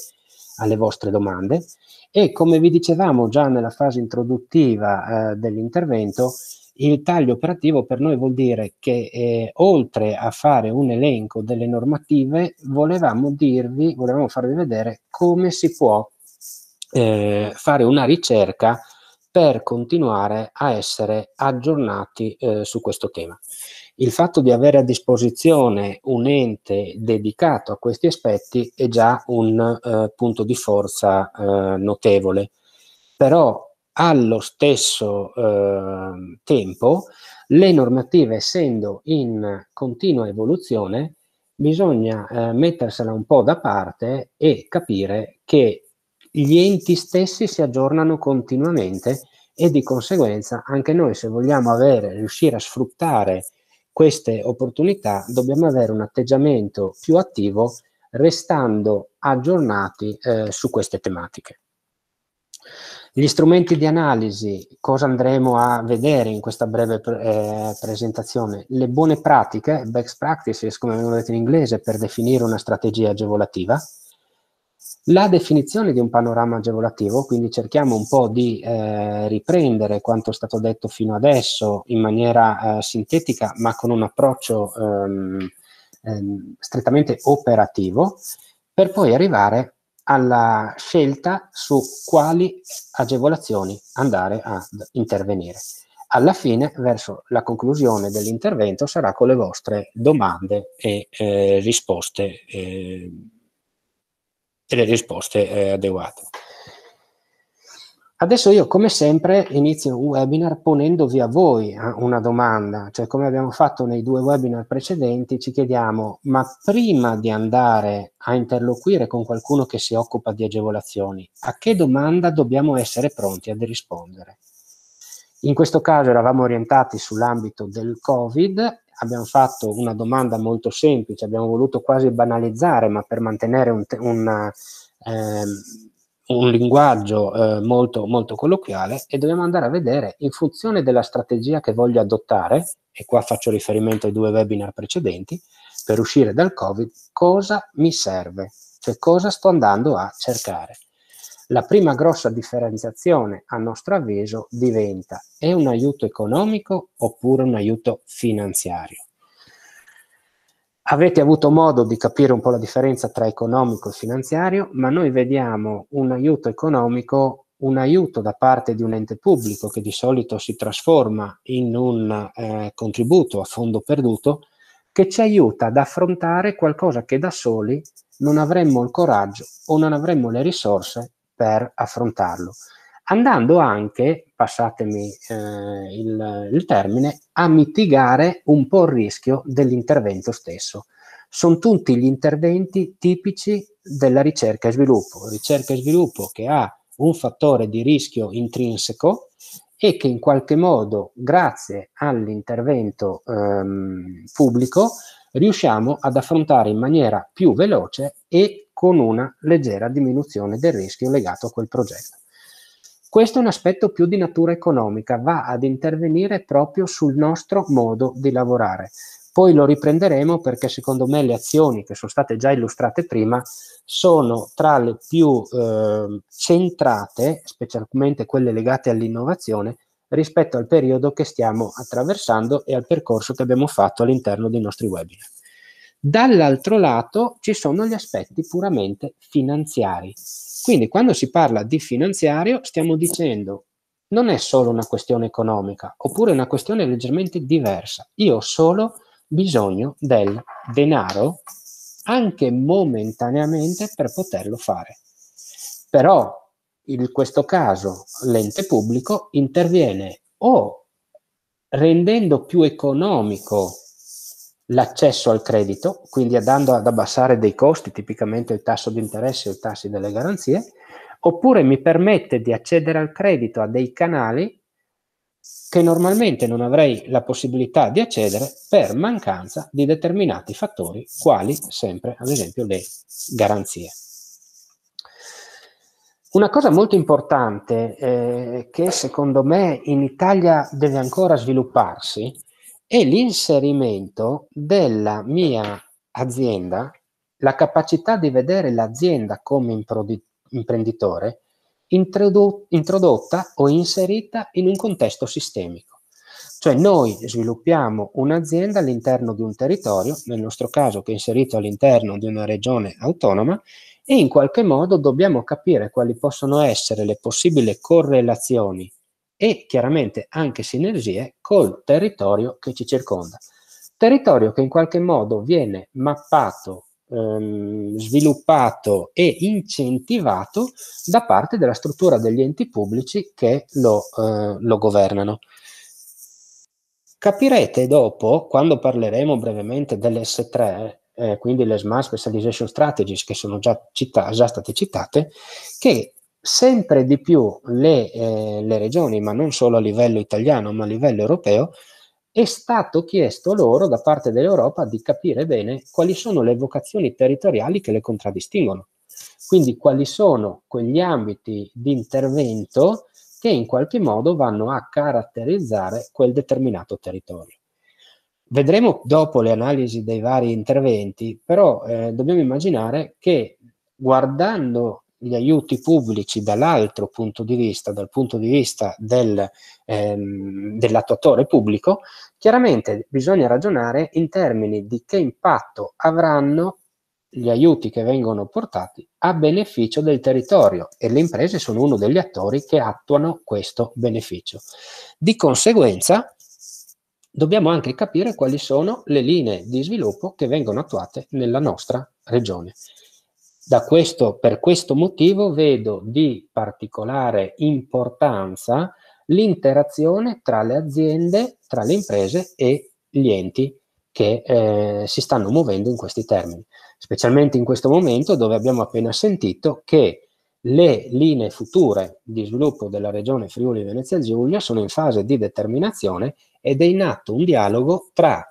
alle vostre domande e come vi dicevamo già nella fase introduttiva eh, dell'intervento, il taglio operativo per noi vuol dire che eh, oltre a fare un elenco delle normative, volevamo dirvi, volevamo farvi vedere come si può eh, fare una ricerca per continuare a essere aggiornati eh, su questo tema il fatto di avere a disposizione un ente dedicato a questi aspetti è già un eh, punto di forza eh, notevole. Però allo stesso eh, tempo le normative essendo in continua evoluzione bisogna eh, mettersela un po' da parte e capire che gli enti stessi si aggiornano continuamente e di conseguenza anche noi se vogliamo avere, riuscire a sfruttare queste opportunità dobbiamo avere un atteggiamento più attivo restando aggiornati eh, su queste tematiche. Gli strumenti di analisi, cosa andremo a vedere in questa breve pre eh, presentazione? Le buone pratiche, best practices come vengono detto in inglese, per definire una strategia agevolativa, la definizione di un panorama agevolativo, quindi cerchiamo un po' di eh, riprendere quanto è stato detto fino adesso in maniera eh, sintetica, ma con un approccio ehm, ehm, strettamente operativo, per poi arrivare alla scelta su quali agevolazioni andare ad intervenire. Alla fine, verso la conclusione dell'intervento, sarà con le vostre domande e eh, risposte eh, e le risposte eh, adeguate. Adesso io, come sempre, inizio un webinar ponendovi a voi eh, una domanda, cioè come abbiamo fatto nei due webinar precedenti, ci chiediamo, ma prima di andare a interloquire con qualcuno che si occupa di agevolazioni, a che domanda dobbiamo essere pronti a rispondere? In questo caso eravamo orientati sull'ambito del Covid abbiamo fatto una domanda molto semplice, abbiamo voluto quasi banalizzare, ma per mantenere un, una, ehm, un linguaggio eh, molto, molto colloquiale e dobbiamo andare a vedere in funzione della strategia che voglio adottare, e qua faccio riferimento ai due webinar precedenti, per uscire dal Covid, cosa mi serve, cioè cosa sto andando a cercare. La prima grossa differenziazione, a nostro avviso, diventa è un aiuto economico oppure un aiuto finanziario. Avete avuto modo di capire un po' la differenza tra economico e finanziario, ma noi vediamo un aiuto economico, un aiuto da parte di un ente pubblico che di solito si trasforma in un eh, contributo a fondo perduto, che ci aiuta ad affrontare qualcosa che da soli non avremmo il coraggio o non avremmo le risorse per affrontarlo. Andando anche, passatemi eh, il, il termine, a mitigare un po' il rischio dell'intervento stesso. Sono tutti gli interventi tipici della ricerca e sviluppo. Ricerca e sviluppo che ha un fattore di rischio intrinseco e che in qualche modo, grazie all'intervento ehm, pubblico, riusciamo ad affrontare in maniera più veloce e con una leggera diminuzione del rischio legato a quel progetto. Questo è un aspetto più di natura economica, va ad intervenire proprio sul nostro modo di lavorare. Poi lo riprenderemo perché secondo me le azioni che sono state già illustrate prima sono tra le più eh, centrate, specialmente quelle legate all'innovazione, rispetto al periodo che stiamo attraversando e al percorso che abbiamo fatto all'interno dei nostri webinar. Dall'altro lato ci sono gli aspetti puramente finanziari. Quindi quando si parla di finanziario stiamo dicendo non è solo una questione economica, oppure una questione leggermente diversa. Io ho solo bisogno del denaro, anche momentaneamente, per poterlo fare. Però in questo caso l'ente pubblico interviene o rendendo più economico l'accesso al credito, quindi andando ad abbassare dei costi, tipicamente il tasso di interesse o i tassi delle garanzie, oppure mi permette di accedere al credito a dei canali che normalmente non avrei la possibilità di accedere per mancanza di determinati fattori, quali sempre ad esempio le garanzie. Una cosa molto importante eh, che secondo me in Italia deve ancora svilupparsi è l'inserimento della mia azienda, la capacità di vedere l'azienda come imprenditore introdotta o inserita in un contesto sistemico. Cioè noi sviluppiamo un'azienda all'interno di un territorio, nel nostro caso che è inserito all'interno di una regione autonoma, e in qualche modo dobbiamo capire quali possono essere le possibili correlazioni e chiaramente anche sinergie col territorio che ci circonda. Territorio che in qualche modo viene mappato, ehm, sviluppato e incentivato da parte della struttura degli enti pubblici che lo, eh, lo governano. Capirete dopo, quando parleremo brevemente dell'S3, eh, quindi le Smart Specialization Strategies che sono già, cita- già state citate, che sempre di più le, eh, le, regioni, ma non solo a livello italiano, ma a livello europeo, è stato chiesto loro da parte dell'Europa di capire bene quali sono le vocazioni territoriali che le contraddistinguono. Quindi quali sono quegli ambiti di intervento che in qualche modo vanno a caratterizzare quel determinato territorio. Vedremo dopo le analisi dei vari interventi, però eh, dobbiamo immaginare che guardando gli aiuti pubblici dall'altro punto di vista, dal punto di vista del, ehm, dell'attuatore pubblico, chiaramente bisogna ragionare in termini di che impatto avranno gli aiuti che vengono portati a beneficio del territorio e le imprese sono uno degli attori che attuano questo beneficio. Di conseguenza dobbiamo anche capire quali sono le linee di sviluppo che vengono attuate nella nostra regione questo, per questo motivo vedo di particolare importanza l'interazione tra le aziende, tra le imprese e gli enti che eh, si stanno muovendo in questi termini, specialmente in questo momento dove abbiamo appena sentito che le linee future di sviluppo della regione Friuli Venezia Giulia sono in fase di determinazione ed è in atto un dialogo tra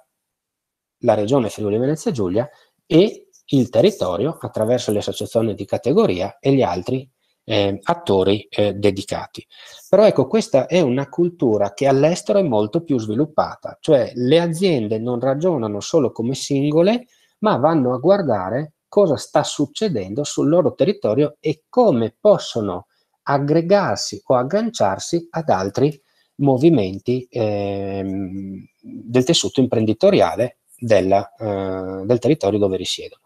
la regione Friuli Venezia Giulia e il territorio attraverso le associazioni di categoria e gli altri eh, attori eh, dedicati. Però ecco, questa è una cultura che all'estero è molto più sviluppata, cioè le aziende non ragionano solo come singole, ma vanno a guardare cosa sta succedendo sul loro territorio e come possono aggregarsi o agganciarsi ad altri movimenti eh, del tessuto imprenditoriale della, eh, del territorio dove risiedono.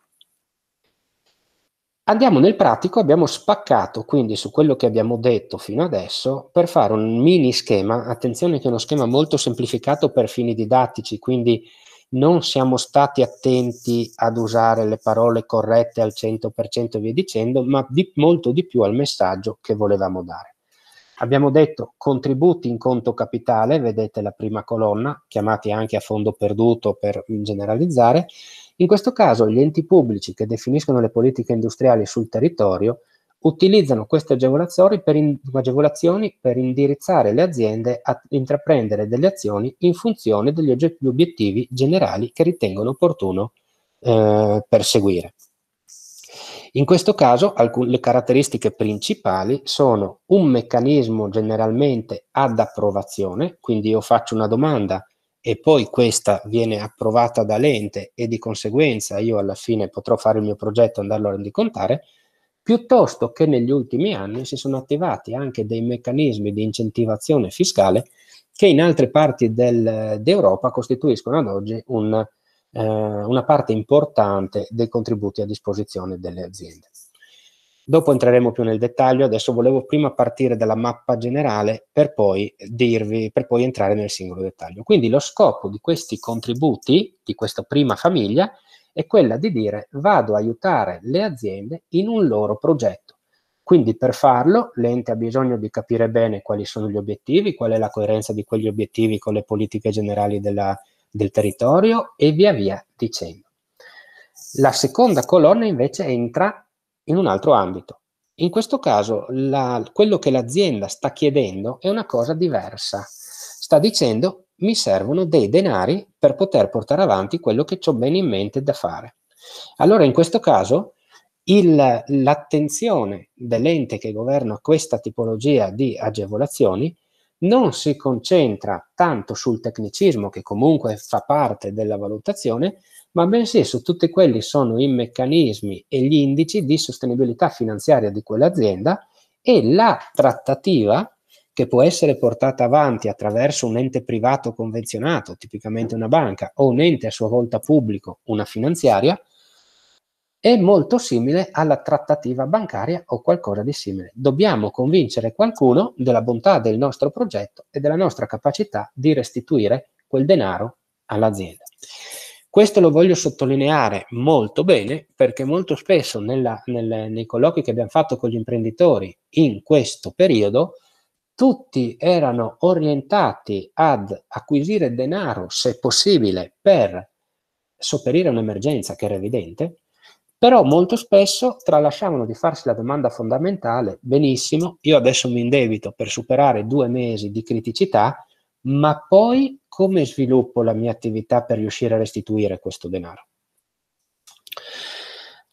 Andiamo nel pratico, abbiamo spaccato quindi su quello che abbiamo detto fino adesso per fare un mini schema, attenzione che è uno schema molto semplificato per fini didattici, quindi non siamo stati attenti ad usare le parole corrette al 100% e via dicendo, ma di, molto di più al messaggio che volevamo dare. Abbiamo detto contributi in conto capitale, vedete la prima colonna, chiamati anche a fondo perduto per generalizzare, in questo caso gli enti pubblici che definiscono le politiche industriali sul territorio utilizzano queste agevolazioni per, in, agevolazioni per indirizzare le aziende a intraprendere delle azioni in funzione degli obiettivi generali che ritengono opportuno eh, perseguire. In questo caso alcun, le caratteristiche principali sono un meccanismo generalmente ad approvazione, quindi io faccio una domanda e poi questa viene approvata dall'ente e di conseguenza io alla fine potrò fare il mio progetto e andarlo a rendicontare, piuttosto che negli ultimi anni si sono attivati anche dei meccanismi di incentivazione fiscale che in altre parti del, d'Europa costituiscono ad oggi un, eh, una parte importante dei contributi a disposizione delle aziende. Dopo entreremo più nel dettaglio, adesso volevo prima partire dalla mappa generale per poi dirvi, per poi entrare nel singolo dettaglio. Quindi lo scopo di questi contributi, di questa prima famiglia, è quella di dire vado a aiutare le aziende in un loro progetto. Quindi per farlo l'ente ha bisogno di capire bene quali sono gli obiettivi, qual è la coerenza di quegli obiettivi con le politiche generali della, del territorio e via via dicendo. La seconda colonna invece entra in un altro ambito. In questo caso la, quello che l'azienda sta chiedendo è una cosa diversa. Sta dicendo mi servono dei denari per poter portare avanti quello che ho bene in mente da fare. Allora in questo caso l'attenzione dell'ente che governa questa tipologia di agevolazioni non si concentra tanto sul tecnicismo che comunque fa parte della valutazione, ma bensì su tutti quelli sono i meccanismi e gli indici di sostenibilità finanziaria di quell'azienda e la trattativa che può essere portata avanti attraverso un ente privato convenzionato, tipicamente una banca, o un ente a sua volta pubblico, una finanziaria, è molto simile alla trattativa bancaria o qualcosa di simile. Dobbiamo convincere qualcuno della bontà del nostro progetto e della nostra capacità di restituire quel denaro all'azienda. Questo lo voglio sottolineare molto bene perché molto spesso nella, nel, nei colloqui che abbiamo fatto con gli imprenditori in questo periodo, tutti erano orientati ad acquisire denaro, se possibile, per sopperire a un'emergenza che era evidente, però molto spesso tralasciavano di farsi la domanda fondamentale, benissimo, io adesso mi indebito per superare due mesi di criticità, ma poi come sviluppo la mia attività per riuscire a restituire questo denaro.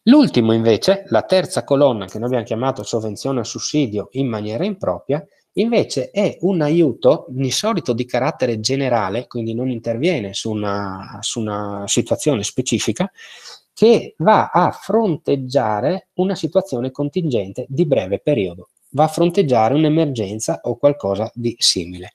L'ultimo invece, la terza colonna che noi abbiamo chiamato sovvenzione o sussidio in maniera impropria, invece è un aiuto di solito di carattere generale, quindi non interviene su una, su una situazione specifica, che va a fronteggiare una situazione contingente di breve periodo va a fronteggiare un'emergenza o qualcosa di simile.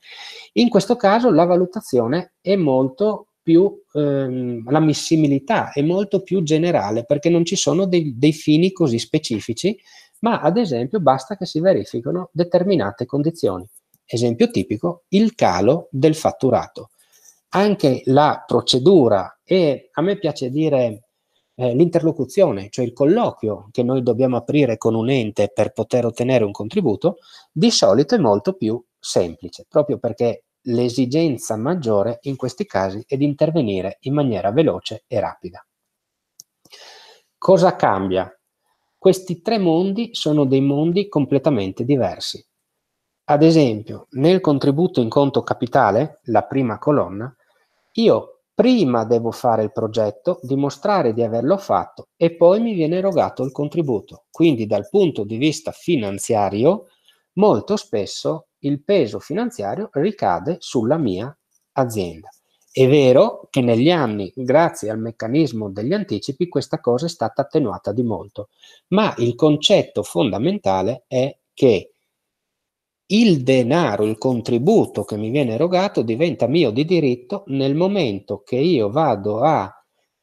In questo caso la valutazione è molto più, ehm, l'ammissibilità è molto più generale perché non ci sono dei, dei fini così specifici, ma ad esempio basta che si verifichino determinate condizioni. Esempio tipico, il calo del fatturato. Anche la procedura e a me piace dire eh, l'interlocuzione, cioè il colloquio che noi dobbiamo aprire con un ente per poter ottenere un contributo, di solito è molto più semplice, proprio perché l'esigenza maggiore in questi casi è di intervenire in maniera veloce e rapida. Cosa cambia? Questi tre mondi sono dei mondi completamente diversi. Ad esempio, nel contributo in conto capitale, la prima colonna, io Prima devo fare il progetto, dimostrare di averlo fatto e poi mi viene erogato il contributo. Quindi dal punto di vista finanziario, molto spesso il peso finanziario ricade sulla mia azienda. È vero che negli anni, grazie al meccanismo degli anticipi, questa cosa è stata attenuata di molto, ma il concetto fondamentale è che il denaro, il contributo che mi viene erogato diventa mio di diritto nel momento che io vado a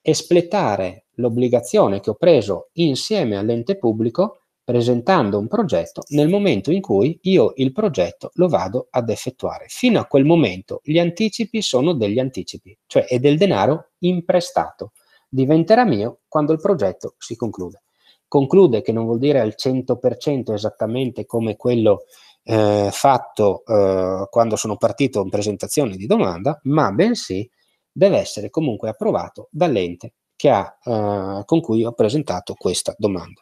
espletare l'obbligazione che ho preso insieme all'ente pubblico presentando un progetto nel momento in cui io il progetto lo vado ad effettuare. Fino a quel momento gli anticipi sono degli anticipi, cioè è del denaro imprestato. Diventerà mio quando il progetto si conclude. Conclude che non vuol dire al 100% esattamente come quello eh, fatto eh, quando sono partito in presentazione di domanda, ma bensì deve essere comunque approvato dall'ente ha, eh, con cui ho presentato questa domanda.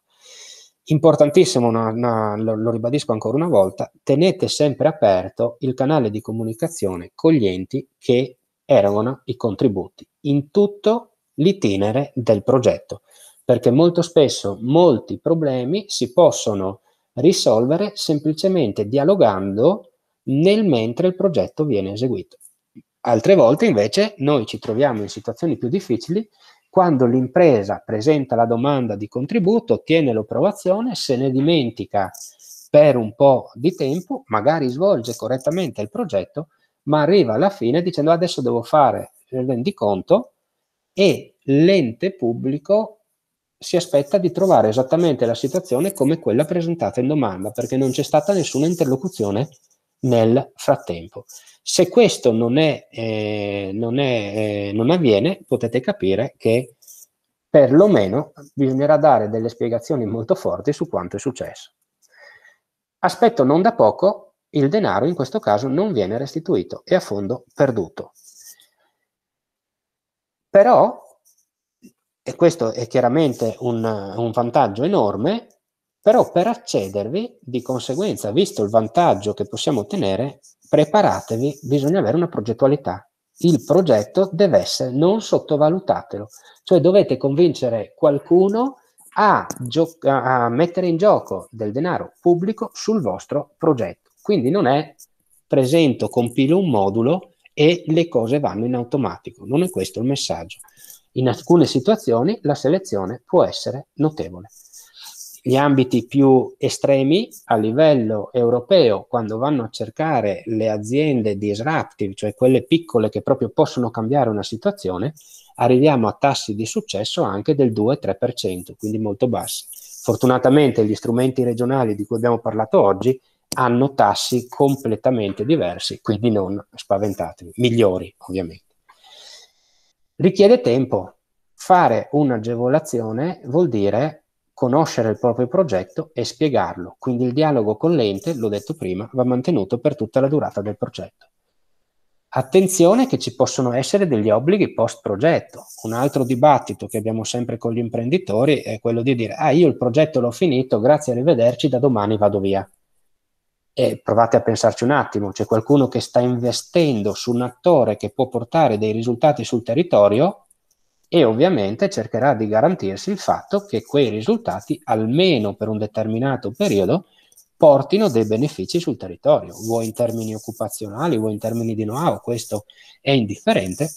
Importantissimo, una, una, lo, lo, ribadisco ancora una volta, tenete sempre aperto il canale di comunicazione con gli enti che erogano i contributi in tutto l'itinere del progetto, perché molto spesso molti problemi si possono risolvere semplicemente dialogando nel mentre il progetto viene eseguito. Altre volte invece noi ci troviamo in situazioni più difficili quando l'impresa presenta la domanda di contributo, ottiene l'approvazione, se ne dimentica per un po' di tempo, magari svolge correttamente il progetto, ma arriva alla fine dicendo adesso devo fare il rendiconto e l'ente pubblico si aspetta di trovare esattamente la situazione come quella presentata in domanda, perché non c'è stata nessuna interlocuzione nel frattempo. Se questo non, è, eh, non, è, eh, non avviene, potete capire che perlomeno bisognerà dare delle spiegazioni molto forti su quanto è successo. Aspetto non da poco, il denaro in questo caso non viene restituito, è a fondo perduto. Però e questo è chiaramente un, un vantaggio enorme, però per accedervi, di conseguenza, visto il vantaggio che possiamo ottenere, preparatevi, bisogna avere una progettualità. Il progetto deve essere, non sottovalutatelo, cioè dovete convincere qualcuno a, a, mettere in gioco del denaro pubblico sul vostro progetto. Quindi non è presento, compilo un modulo e le cose vanno in automatico, non è questo il messaggio. In alcune situazioni la selezione può essere notevole. Gli ambiti più estremi a livello europeo, quando vanno a cercare le aziende disruptive, cioè quelle piccole che proprio possono cambiare una situazione, arriviamo a tassi di successo anche del 2-3%, quindi molto bassi. Fortunatamente gli strumenti regionali di cui abbiamo parlato oggi hanno tassi completamente diversi, quindi non spaventatevi, migliori ovviamente richiede tempo. Fare un'agevolazione vuol dire conoscere il proprio progetto e spiegarlo. Quindi il dialogo con l'ente, l'ho detto prima, va mantenuto per tutta la durata del progetto. Attenzione che ci possono essere degli obblighi post progetto. Un altro dibattito che abbiamo sempre con gli imprenditori è quello di dire ah io il progetto l'ho finito, grazie, arrivederci, da domani vado via. E provate a pensarci un attimo, c'è qualcuno che sta investendo su un attore che può portare dei risultati sul territorio e ovviamente cercherà di garantirsi il fatto che quei risultati, almeno per un determinato periodo, portino dei benefici sul territorio, vuoi in termini occupazionali, vuoi in termini di know-how, questo è indifferente,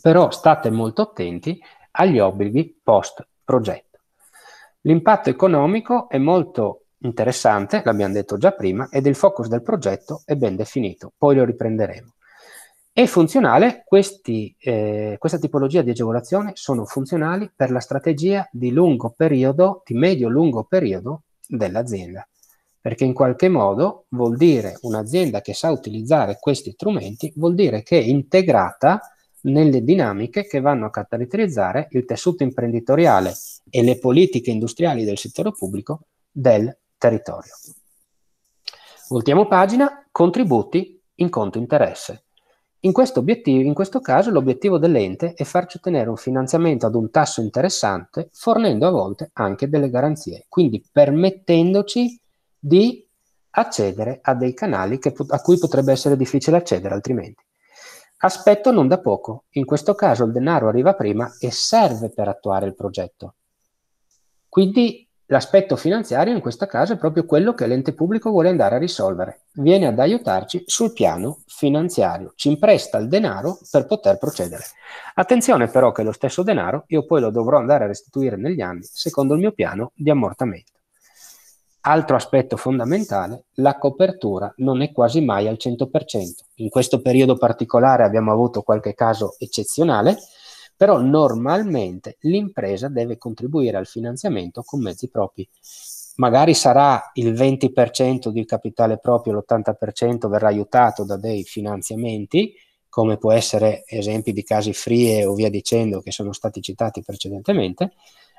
però state molto attenti agli obblighi post progetto. L'impatto economico è molto interessante, l'abbiamo detto già prima, ed il focus del progetto è ben definito, poi lo riprenderemo. È funzionale, questi, eh, questa tipologia di agevolazione sono funzionali per la strategia di lungo periodo, di medio-lungo periodo dell'azienda, perché in qualche modo vuol dire un'azienda che sa utilizzare questi strumenti, vuol dire che è integrata nelle dinamiche che vanno a caratterizzare il tessuto imprenditoriale e le politiche industriali del settore pubblico del territorio. Voltiamo pagina, contributi in conto interesse. In questo, in questo caso l'obiettivo dell'ente è farci ottenere un finanziamento ad un tasso interessante, fornendo a volte anche delle garanzie, quindi permettendoci di accedere a dei canali che, a cui potrebbe essere difficile accedere altrimenti. Aspetto non da poco, in questo caso il denaro arriva prima e serve per attuare il progetto. Quindi L'aspetto finanziario in questo caso è proprio quello che l'ente pubblico vuole andare a risolvere. Viene ad aiutarci sul piano finanziario, ci impresta il denaro per poter procedere. Attenzione però che lo stesso denaro io poi lo dovrò andare a restituire negli anni secondo il mio piano di ammortamento. Altro aspetto fondamentale, la copertura non è quasi mai al 100%. In questo periodo particolare abbiamo avuto qualche caso eccezionale, però normalmente l'impresa deve contribuire al finanziamento con mezzi propri. Magari sarà il 20% di capitale proprio, l'80% verrà aiutato da dei finanziamenti, come può essere esempi di casi frie o via dicendo che sono stati citati precedentemente.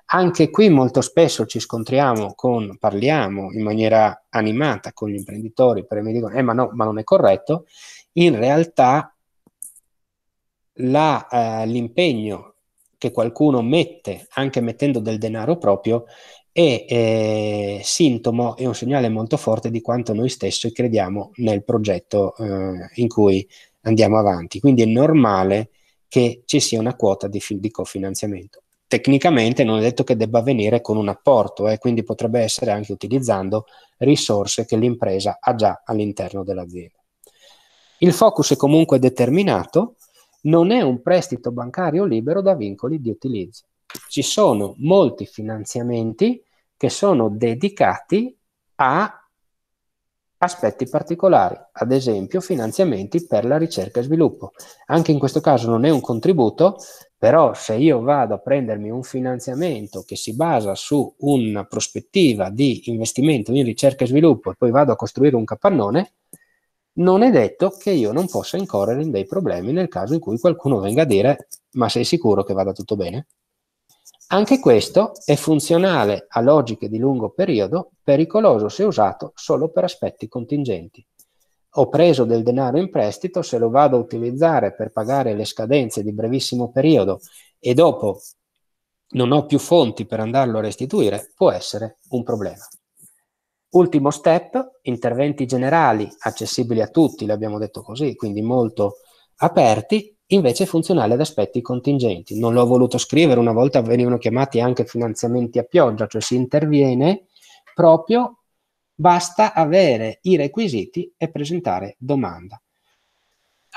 Anche qui molto spesso ci scontriamo con, parliamo in maniera animata con gli imprenditori, perché mi dicono, eh ma no, ma non è corretto. In realtà eh, l'impegno che qualcuno mette, anche mettendo del denaro proprio, è eh, sintomo, e un segnale molto forte di quanto noi stessi crediamo nel progetto eh, in cui andiamo avanti. Quindi è normale che ci sia una quota di, di cofinanziamento. Tecnicamente non è detto che debba avvenire con un apporto, eh, quindi potrebbe essere anche utilizzando risorse che l'impresa ha già all'interno dell'azienda. Il focus è comunque determinato, non è un prestito bancario libero da vincoli di utilizzo. Ci sono molti finanziamenti che sono dedicati a aspetti particolari, ad esempio finanziamenti per la ricerca e sviluppo. Anche in questo caso non è un contributo, però se io vado a prendermi un finanziamento che si basa su una prospettiva di investimento in ricerca e sviluppo e poi vado a costruire un capannone, non è detto che io non possa incorrere in dei problemi nel caso in cui qualcuno venga a dire ma sei sicuro che vada tutto bene? Anche questo è funzionale a logiche di lungo periodo, pericoloso se usato solo per aspetti contingenti. Ho preso del denaro in prestito, se lo vado a utilizzare per pagare le scadenze di brevissimo periodo e dopo non ho più fonti per andarlo a restituire, può essere un problema. Ultimo step, interventi generali, accessibili a tutti, l'abbiamo detto così, quindi molto aperti, invece funzionali ad aspetti contingenti. Non l'ho voluto scrivere, una volta venivano chiamati anche finanziamenti a pioggia, cioè si interviene proprio, basta avere i requisiti e presentare domanda.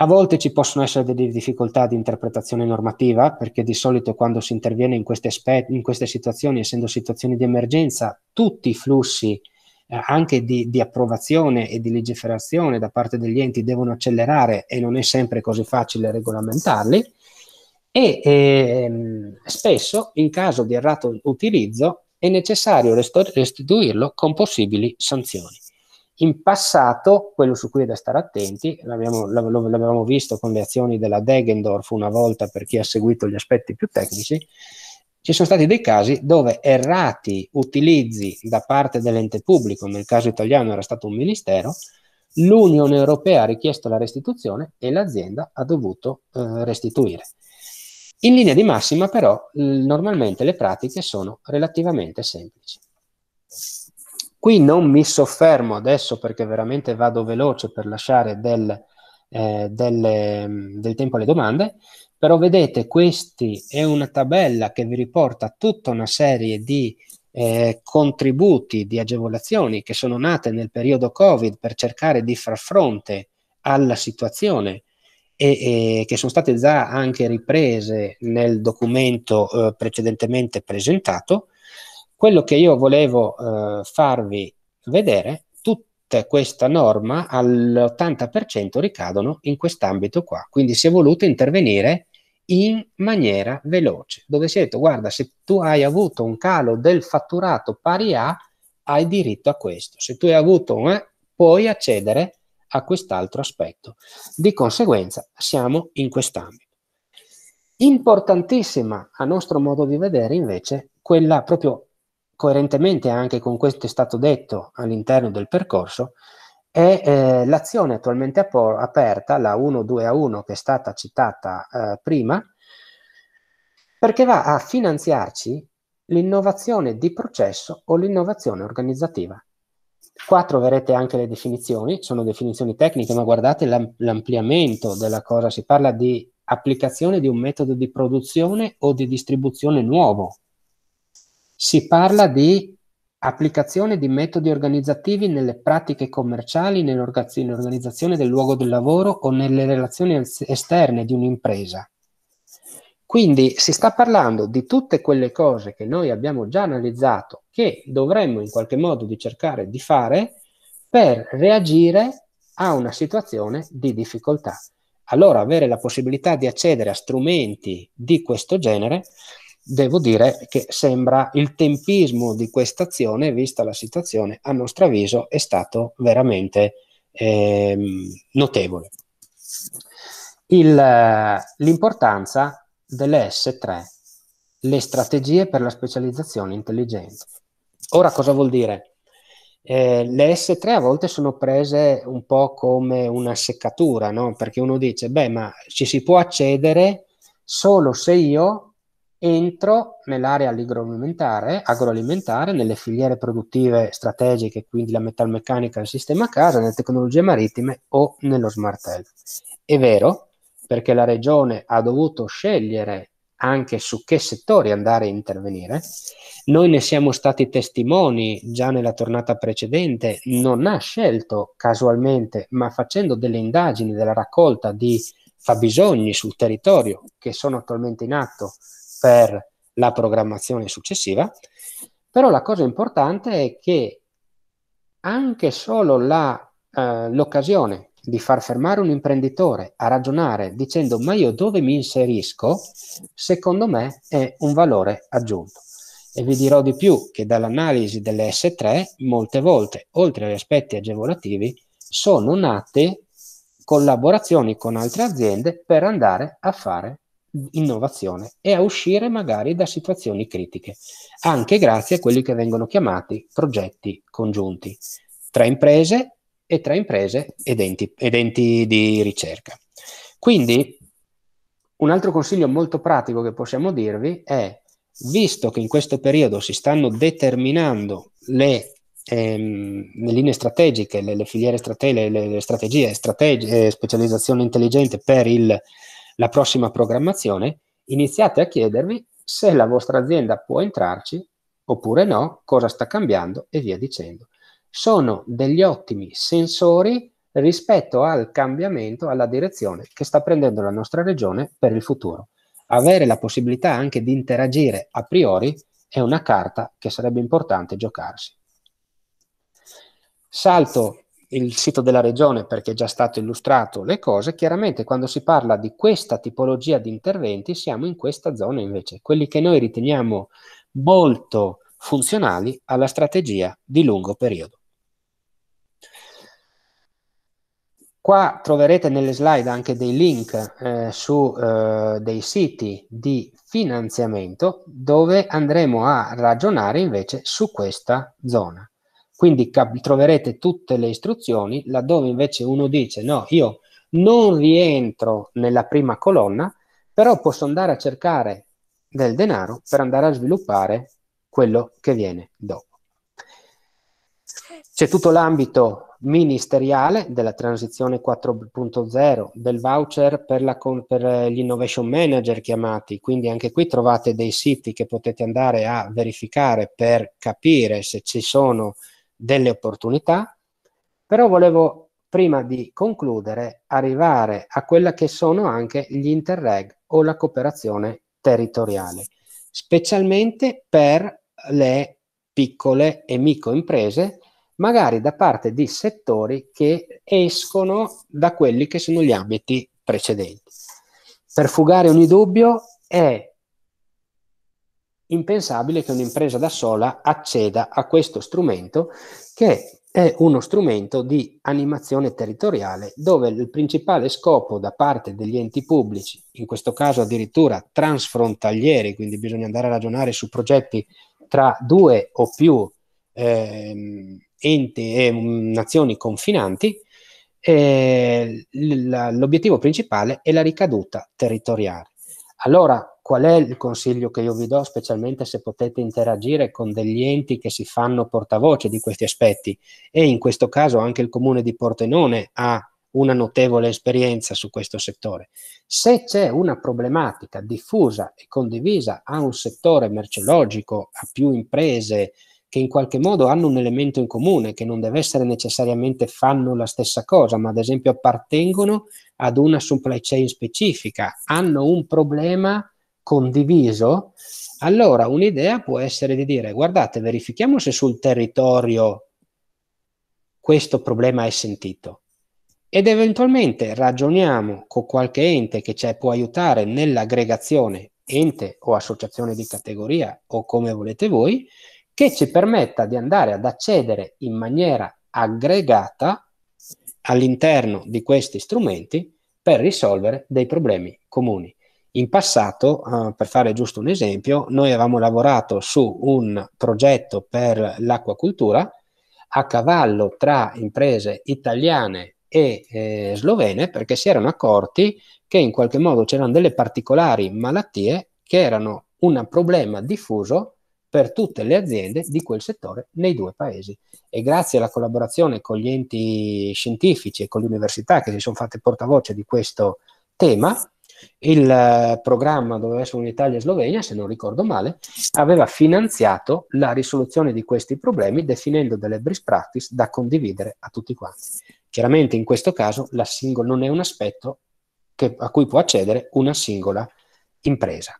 A volte ci possono essere delle difficoltà di interpretazione normativa, perché di solito quando si interviene in queste, in queste situazioni, essendo situazioni di emergenza, tutti i flussi eh, anche di, di, approvazione e di legiferazione da parte degli enti devono accelerare e non è sempre così facile regolamentarli e ehm, spesso in caso di errato utilizzo è necessario restituirlo con possibili sanzioni. In passato, quello su cui è da stare attenti, l'avevamo visto con le azioni della Degendorf una volta per chi ha seguito gli aspetti più tecnici, ci sono stati dei casi dove errati utilizzi da parte dell'ente pubblico, nel caso italiano era stato un ministero, l'Unione Europea ha richiesto la restituzione e l'azienda ha dovuto eh, restituire. In linea di massima però normalmente le pratiche sono relativamente semplici. Qui non mi soffermo adesso perché veramente vado veloce per lasciare del, eh, delle, mm, del tempo alle domande, però vedete, questa è una tabella che vi riporta tutta una serie di eh, contributi, di agevolazioni che sono nate nel periodo Covid per cercare di far fronte alla situazione e, e che sono state già anche riprese nel documento eh, precedentemente presentato. Quello che io volevo eh, farvi vedere questa norma all'80% ricadono in quest'ambito qua. Quindi si è voluto intervenire in maniera veloce, dove si è detto guarda se tu hai avuto un calo del fatturato pari a, hai diritto a questo, se tu hai avuto un eh, puoi accedere a quest'altro aspetto. Di conseguenza siamo in quest'ambito. Importantissima a nostro modo di vedere invece quella proprio coerentemente anche con questo è stato detto all'interno del percorso, è eh, l'azione attualmente ap aperta, la 12A1 che è stata citata eh, prima, perché va a finanziarci l'innovazione di processo o l'innovazione organizzativa. Qua troverete anche le definizioni, sono definizioni tecniche, ma guardate l'ampliamento della cosa, si parla di applicazione di un metodo di produzione o di distribuzione nuovo, si parla di applicazione di metodi organizzativi nelle pratiche commerciali, nell'organizzazione del luogo del lavoro o nelle relazioni esterne di un'impresa. Quindi si sta parlando di tutte quelle cose che noi abbiamo già analizzato, che dovremmo in qualche modo di cercare di fare per reagire a una situazione di difficoltà. Allora avere la possibilità di accedere a strumenti di questo genere devo dire che sembra il tempismo di quest'azione, vista la situazione, a nostro avviso è stato veramente ehm, notevole. Il, eh, l'importanza delle S3, le strategie per la specializzazione intelligente. Ora cosa vuol dire? Eh, le S3 a volte sono prese un po' come una seccatura, no? perché uno dice, beh, ma ci si può accedere solo se io entro nell'area agroalimentare, agroalimentare, nelle filiere produttive strategiche, quindi la metalmeccanica, il sistema a casa, nelle tecnologie marittime o nello smart health. È vero, perché la regione ha dovuto scegliere anche su che settori andare a intervenire. Noi ne siamo stati testimoni già nella tornata precedente, non ha scelto casualmente, ma facendo delle indagini della raccolta di fabbisogni sul territorio che sono attualmente in atto per la programmazione successiva, però la cosa importante è che anche solo la, eh, l'occasione di far fermare un imprenditore a ragionare dicendo ma io dove mi inserisco, secondo me è un valore aggiunto. E vi dirò di più che dall'analisi delle S3 molte volte, oltre agli aspetti agevolativi, sono nate collaborazioni con altre aziende per andare a fare innovazione e a uscire magari da situazioni critiche, anche grazie a quelli che vengono chiamati progetti congiunti tra imprese e tra imprese ed enti, ed enti di ricerca. Quindi un altro consiglio molto pratico che possiamo dirvi è, visto che in questo periodo si stanno determinando le ehm, le linee strategiche, le, le filiere strategiche, le, le strategie, strategie, eh, specializzazione intelligente per il la prossima programmazione, iniziate a chiedervi se la vostra azienda può entrarci oppure no, cosa sta cambiando e via dicendo. Sono degli ottimi sensori rispetto al cambiamento, alla direzione che sta prendendo la nostra regione per il futuro. Avere la possibilità anche di interagire a priori è una carta che sarebbe importante giocarsi. Salto il sito della regione perché è già stato illustrato le cose, chiaramente quando si parla di questa tipologia di interventi siamo in questa zona invece, quelli che noi riteniamo molto funzionali alla strategia di lungo periodo. Qua troverete nelle slide anche dei link eh, su eh, dei siti di finanziamento dove andremo a ragionare invece su questa zona. Quindi cap- troverete tutte le istruzioni, laddove invece uno dice no, io non rientro nella prima colonna, però posso andare a cercare del denaro per andare a sviluppare quello che viene dopo. C'è tutto l'ambito ministeriale della transizione 4.0, del voucher per, la, per eh, gli innovation manager chiamati, quindi anche qui trovate dei siti che potete andare a verificare per capire se ci sono delle opportunità, però volevo prima di concludere arrivare a quella che sono anche gli interreg o la cooperazione territoriale, specialmente per le piccole e microimprese, magari da parte di settori che escono da quelli che sono gli ambiti precedenti. Per fugare ogni dubbio è impensabile che un'impresa da sola acceda a questo strumento che è uno strumento di animazione territoriale dove il principale scopo da parte degli enti pubblici, in questo caso addirittura transfrontalieri, quindi bisogna andare a ragionare su progetti tra due o più eh, enti e mm, nazioni confinanti, eh, l'obiettivo principale è la ricaduta territoriale. Allora qual è il consiglio che io vi do, specialmente se potete interagire con degli enti che si fanno portavoce di questi aspetti? E in questo caso anche il comune di Portenone ha una notevole esperienza su questo settore. Se c'è una problematica diffusa e condivisa a un settore merceologico, a più imprese che in qualche modo hanno un elemento in comune, che non deve essere necessariamente fanno la stessa cosa, ma ad esempio appartengono ad una supply chain specifica, hanno un problema condiviso, allora un'idea può essere di dire guardate, verifichiamo se sul territorio questo problema è sentito ed eventualmente ragioniamo con qualche ente che ci può aiutare nell'aggregazione, ente o associazione di categoria o come volete voi, che ci permetta di andare ad accedere in maniera aggregata all'interno di questi strumenti per risolvere dei problemi comuni. In passato, eh, per fare giusto un esempio, noi avevamo lavorato su un progetto per l'acquacultura a cavallo tra imprese italiane e eh, slovene perché si erano accorti che in qualche modo c'erano delle particolari malattie che erano un problema diffuso per tutte le aziende di quel settore nei due paesi. E grazie alla collaborazione con gli enti scientifici e con le università che si sono fatte portavoce di questo tema, il eh, programma doveva essere un'Italia e Slovenia, se non ricordo male, aveva finanziato la risoluzione di questi problemi definendo delle best practice da condividere a tutti quanti. Chiaramente in questo caso la single non è un aspetto che, a cui può accedere una singola impresa.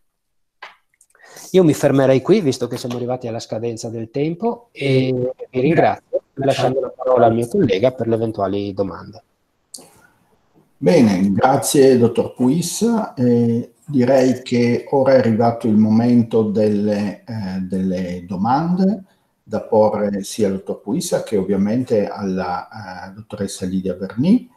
Io mi fermerei qui, visto che siamo arrivati alla scadenza del tempo, e vi ringrazio, lasciando la parola al mio collega per le eventuali domande. Bene, grazie dottor Puis. Eh, direi che ora è arrivato il momento delle, eh, delle domande da porre sia al dottor Puisa che ovviamente alla eh, dottoressa Lidia Verni.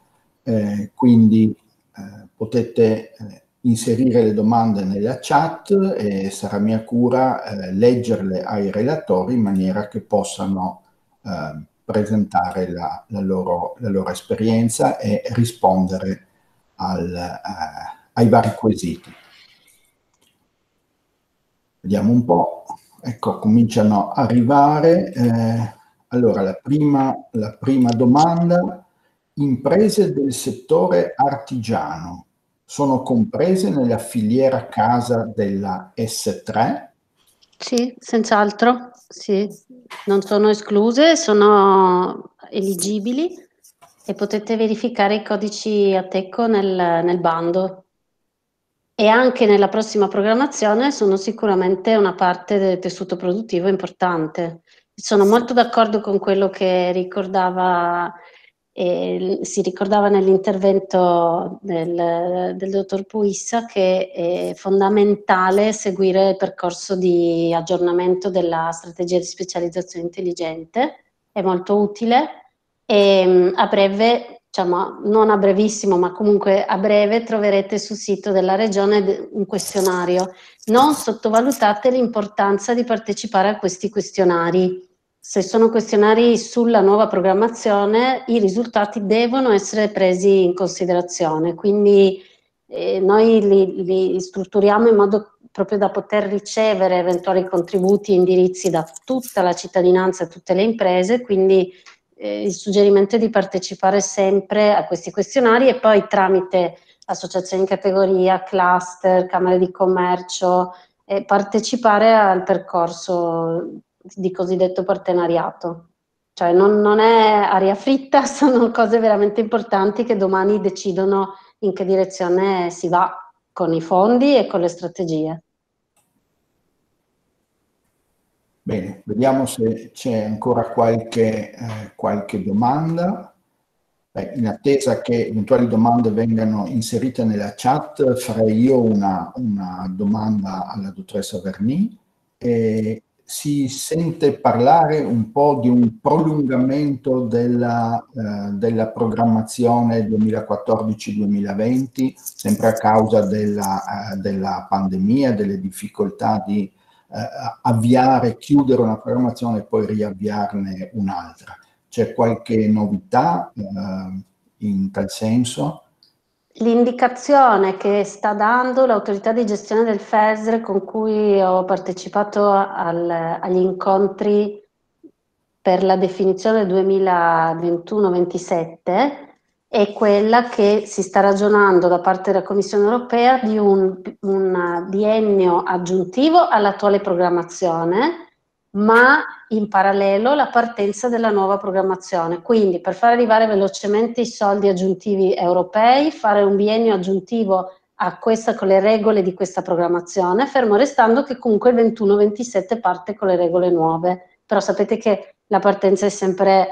Eh, quindi eh, potete eh, inserire le domande nella chat e sarà mia cura leggerle ai relatori in maniera che possano ehm, presentare la, la, loro, la loro, esperienza e rispondere al, eh, ai vari quesiti. Vediamo un po', ecco, cominciano a arrivare. Eh, allora, la prima, la prima domanda, imprese del settore artigiano sono comprese nella filiera casa della S3? Sì, senz'altro, sì. Non sono escluse, sono eligibili e potete verificare i codici a ATECO nel, nel bando. E anche nella prossima programmazione sono sicuramente una parte del tessuto produttivo importante. Sono molto d'accordo con quello che ricordava e si ricordava nell'intervento del, del, dottor Puissa che è fondamentale seguire il percorso di aggiornamento della strategia di specializzazione intelligente, è molto utile e mm, a breve, diciamo non a brevissimo, ma comunque a breve troverete sul sito della regione un questionario. Non sottovalutate l'importanza di partecipare a questi questionari se sono questionari sulla nuova programmazione, i risultati devono essere presi in considerazione, quindi eh, noi li, li, strutturiamo in modo proprio da poter ricevere eventuali contributi e indirizzi da tutta la cittadinanza e tutte le imprese, quindi eh, il suggerimento è di partecipare sempre a questi questionari e poi tramite associazioni in categoria, cluster, camere di commercio, eh, partecipare al percorso di cosiddetto partenariato. Cioè non, non, è aria fritta, sono cose veramente importanti che domani decidono in che direzione si va con i fondi e con le strategie. Bene, vediamo se c'è ancora qualche, eh, qualche domanda. Beh, in attesa che eventuali domande vengano inserite nella chat, farei io una, una domanda alla dottoressa Verni. E si sente parlare un po' di un prolungamento della, eh, della programmazione 2014-2020, sempre a causa della, eh, della pandemia, delle difficoltà di eh, avviare, chiudere una programmazione e poi riavviarne un'altra. C'è qualche novità eh, in tal senso? L'indicazione che sta dando l'autorità di gestione del FESR con cui ho partecipato al, agli incontri per la definizione 2021-27 è quella che si sta ragionando da parte della Commissione europea di un, un biennio aggiuntivo all'attuale programmazione ma in parallelo la partenza della nuova programmazione. Quindi per far arrivare velocemente i soldi aggiuntivi europei, fare un biennio aggiuntivo a questa con le regole di questa programmazione, fermo restando che comunque il 21-27 parte con le regole nuove. Però sapete che la partenza è sempre,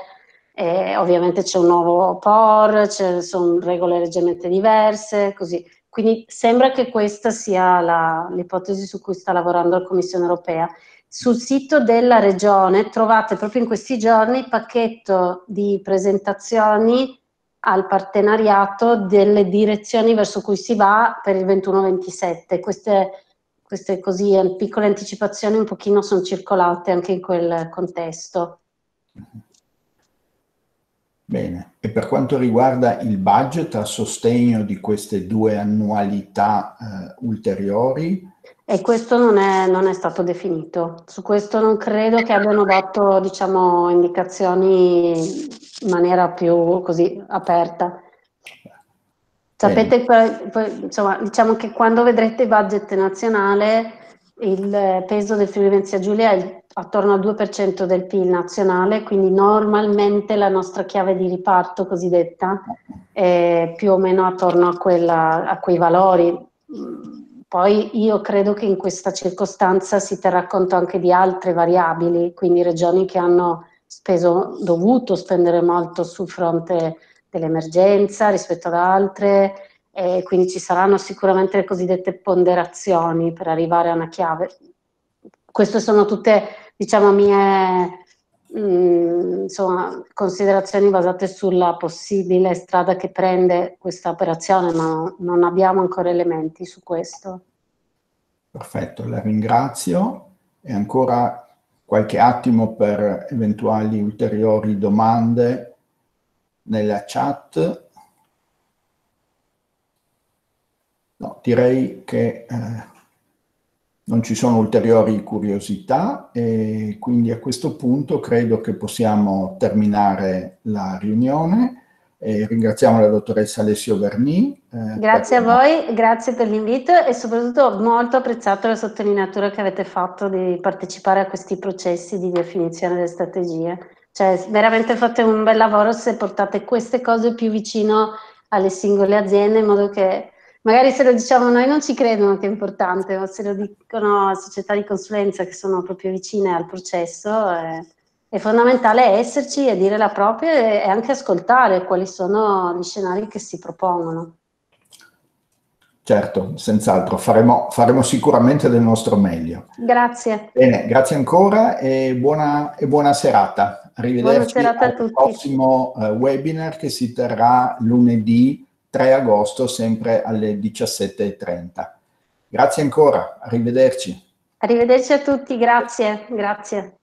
eh, ovviamente c'è un nuovo POR, ci sono regole leggermente diverse, così. Quindi sembra che questa sia la, l'ipotesi su cui sta lavorando la Commissione europea. Sul sito della regione trovate proprio in questi giorni il pacchetto di presentazioni al partenariato delle direzioni verso cui si va per il 21-27. Queste, queste così, eh, piccole anticipazioni un pochino sono circolate anche in quel contesto. Bene, e per quanto riguarda il budget a sostegno di queste due annualità eh, ulteriori, e questo non è, non è, stato definito. Su questo non credo che abbiano dato diciamo, indicazioni in maniera più così aperta. Sapete, poi, poi, insomma, diciamo che quando vedrete il budget nazionale, il peso del Friuli Venezia Giulia è attorno al 2% del PIL nazionale, quindi normalmente la nostra chiave di riparto cosiddetta è più o meno attorno a, quella, a quei valori, poi io credo che in questa circostanza si terrà conto anche di altre variabili, quindi regioni che hanno speso, dovuto spendere molto sul fronte dell'emergenza rispetto ad altre, e quindi ci saranno sicuramente le cosiddette ponderazioni per arrivare a una chiave. Queste sono tutte, diciamo, mie Mm, insomma, considerazioni basate sulla possibile strada che prende questa operazione, ma non abbiamo ancora elementi su questo. Perfetto, la ringrazio e ancora qualche attimo per eventuali ulteriori domande nella chat. No, direi che eh, non ci sono ulteriori curiosità e quindi a questo punto credo che possiamo terminare la riunione. E ringraziamo la dottoressa Alessio Verni. Eh, grazie a voi, grazie per l'invito e soprattutto molto apprezzato la sottolineatura che avete fatto di partecipare a questi processi di definizione delle strategie. Cioè, veramente fate un bel lavoro se portate queste cose più vicino alle singole aziende in modo che magari se lo diciamo noi non ci credono che è importante, ma se lo dicono società di consulenza che sono proprio vicine al processo, è, eh, è fondamentale esserci e dire la propria e, anche ascoltare quali sono gli scenari che si propongono. Certo, senz'altro, faremo, faremo, sicuramente del nostro meglio. Grazie. Bene, grazie ancora e buona, e buona serata. Arrivederci buona serata al prossimo uh, webinar che si terrà lunedì 3 agosto sempre alle 17.30. Grazie ancora, arrivederci. Arrivederci a tutti, grazie, grazie.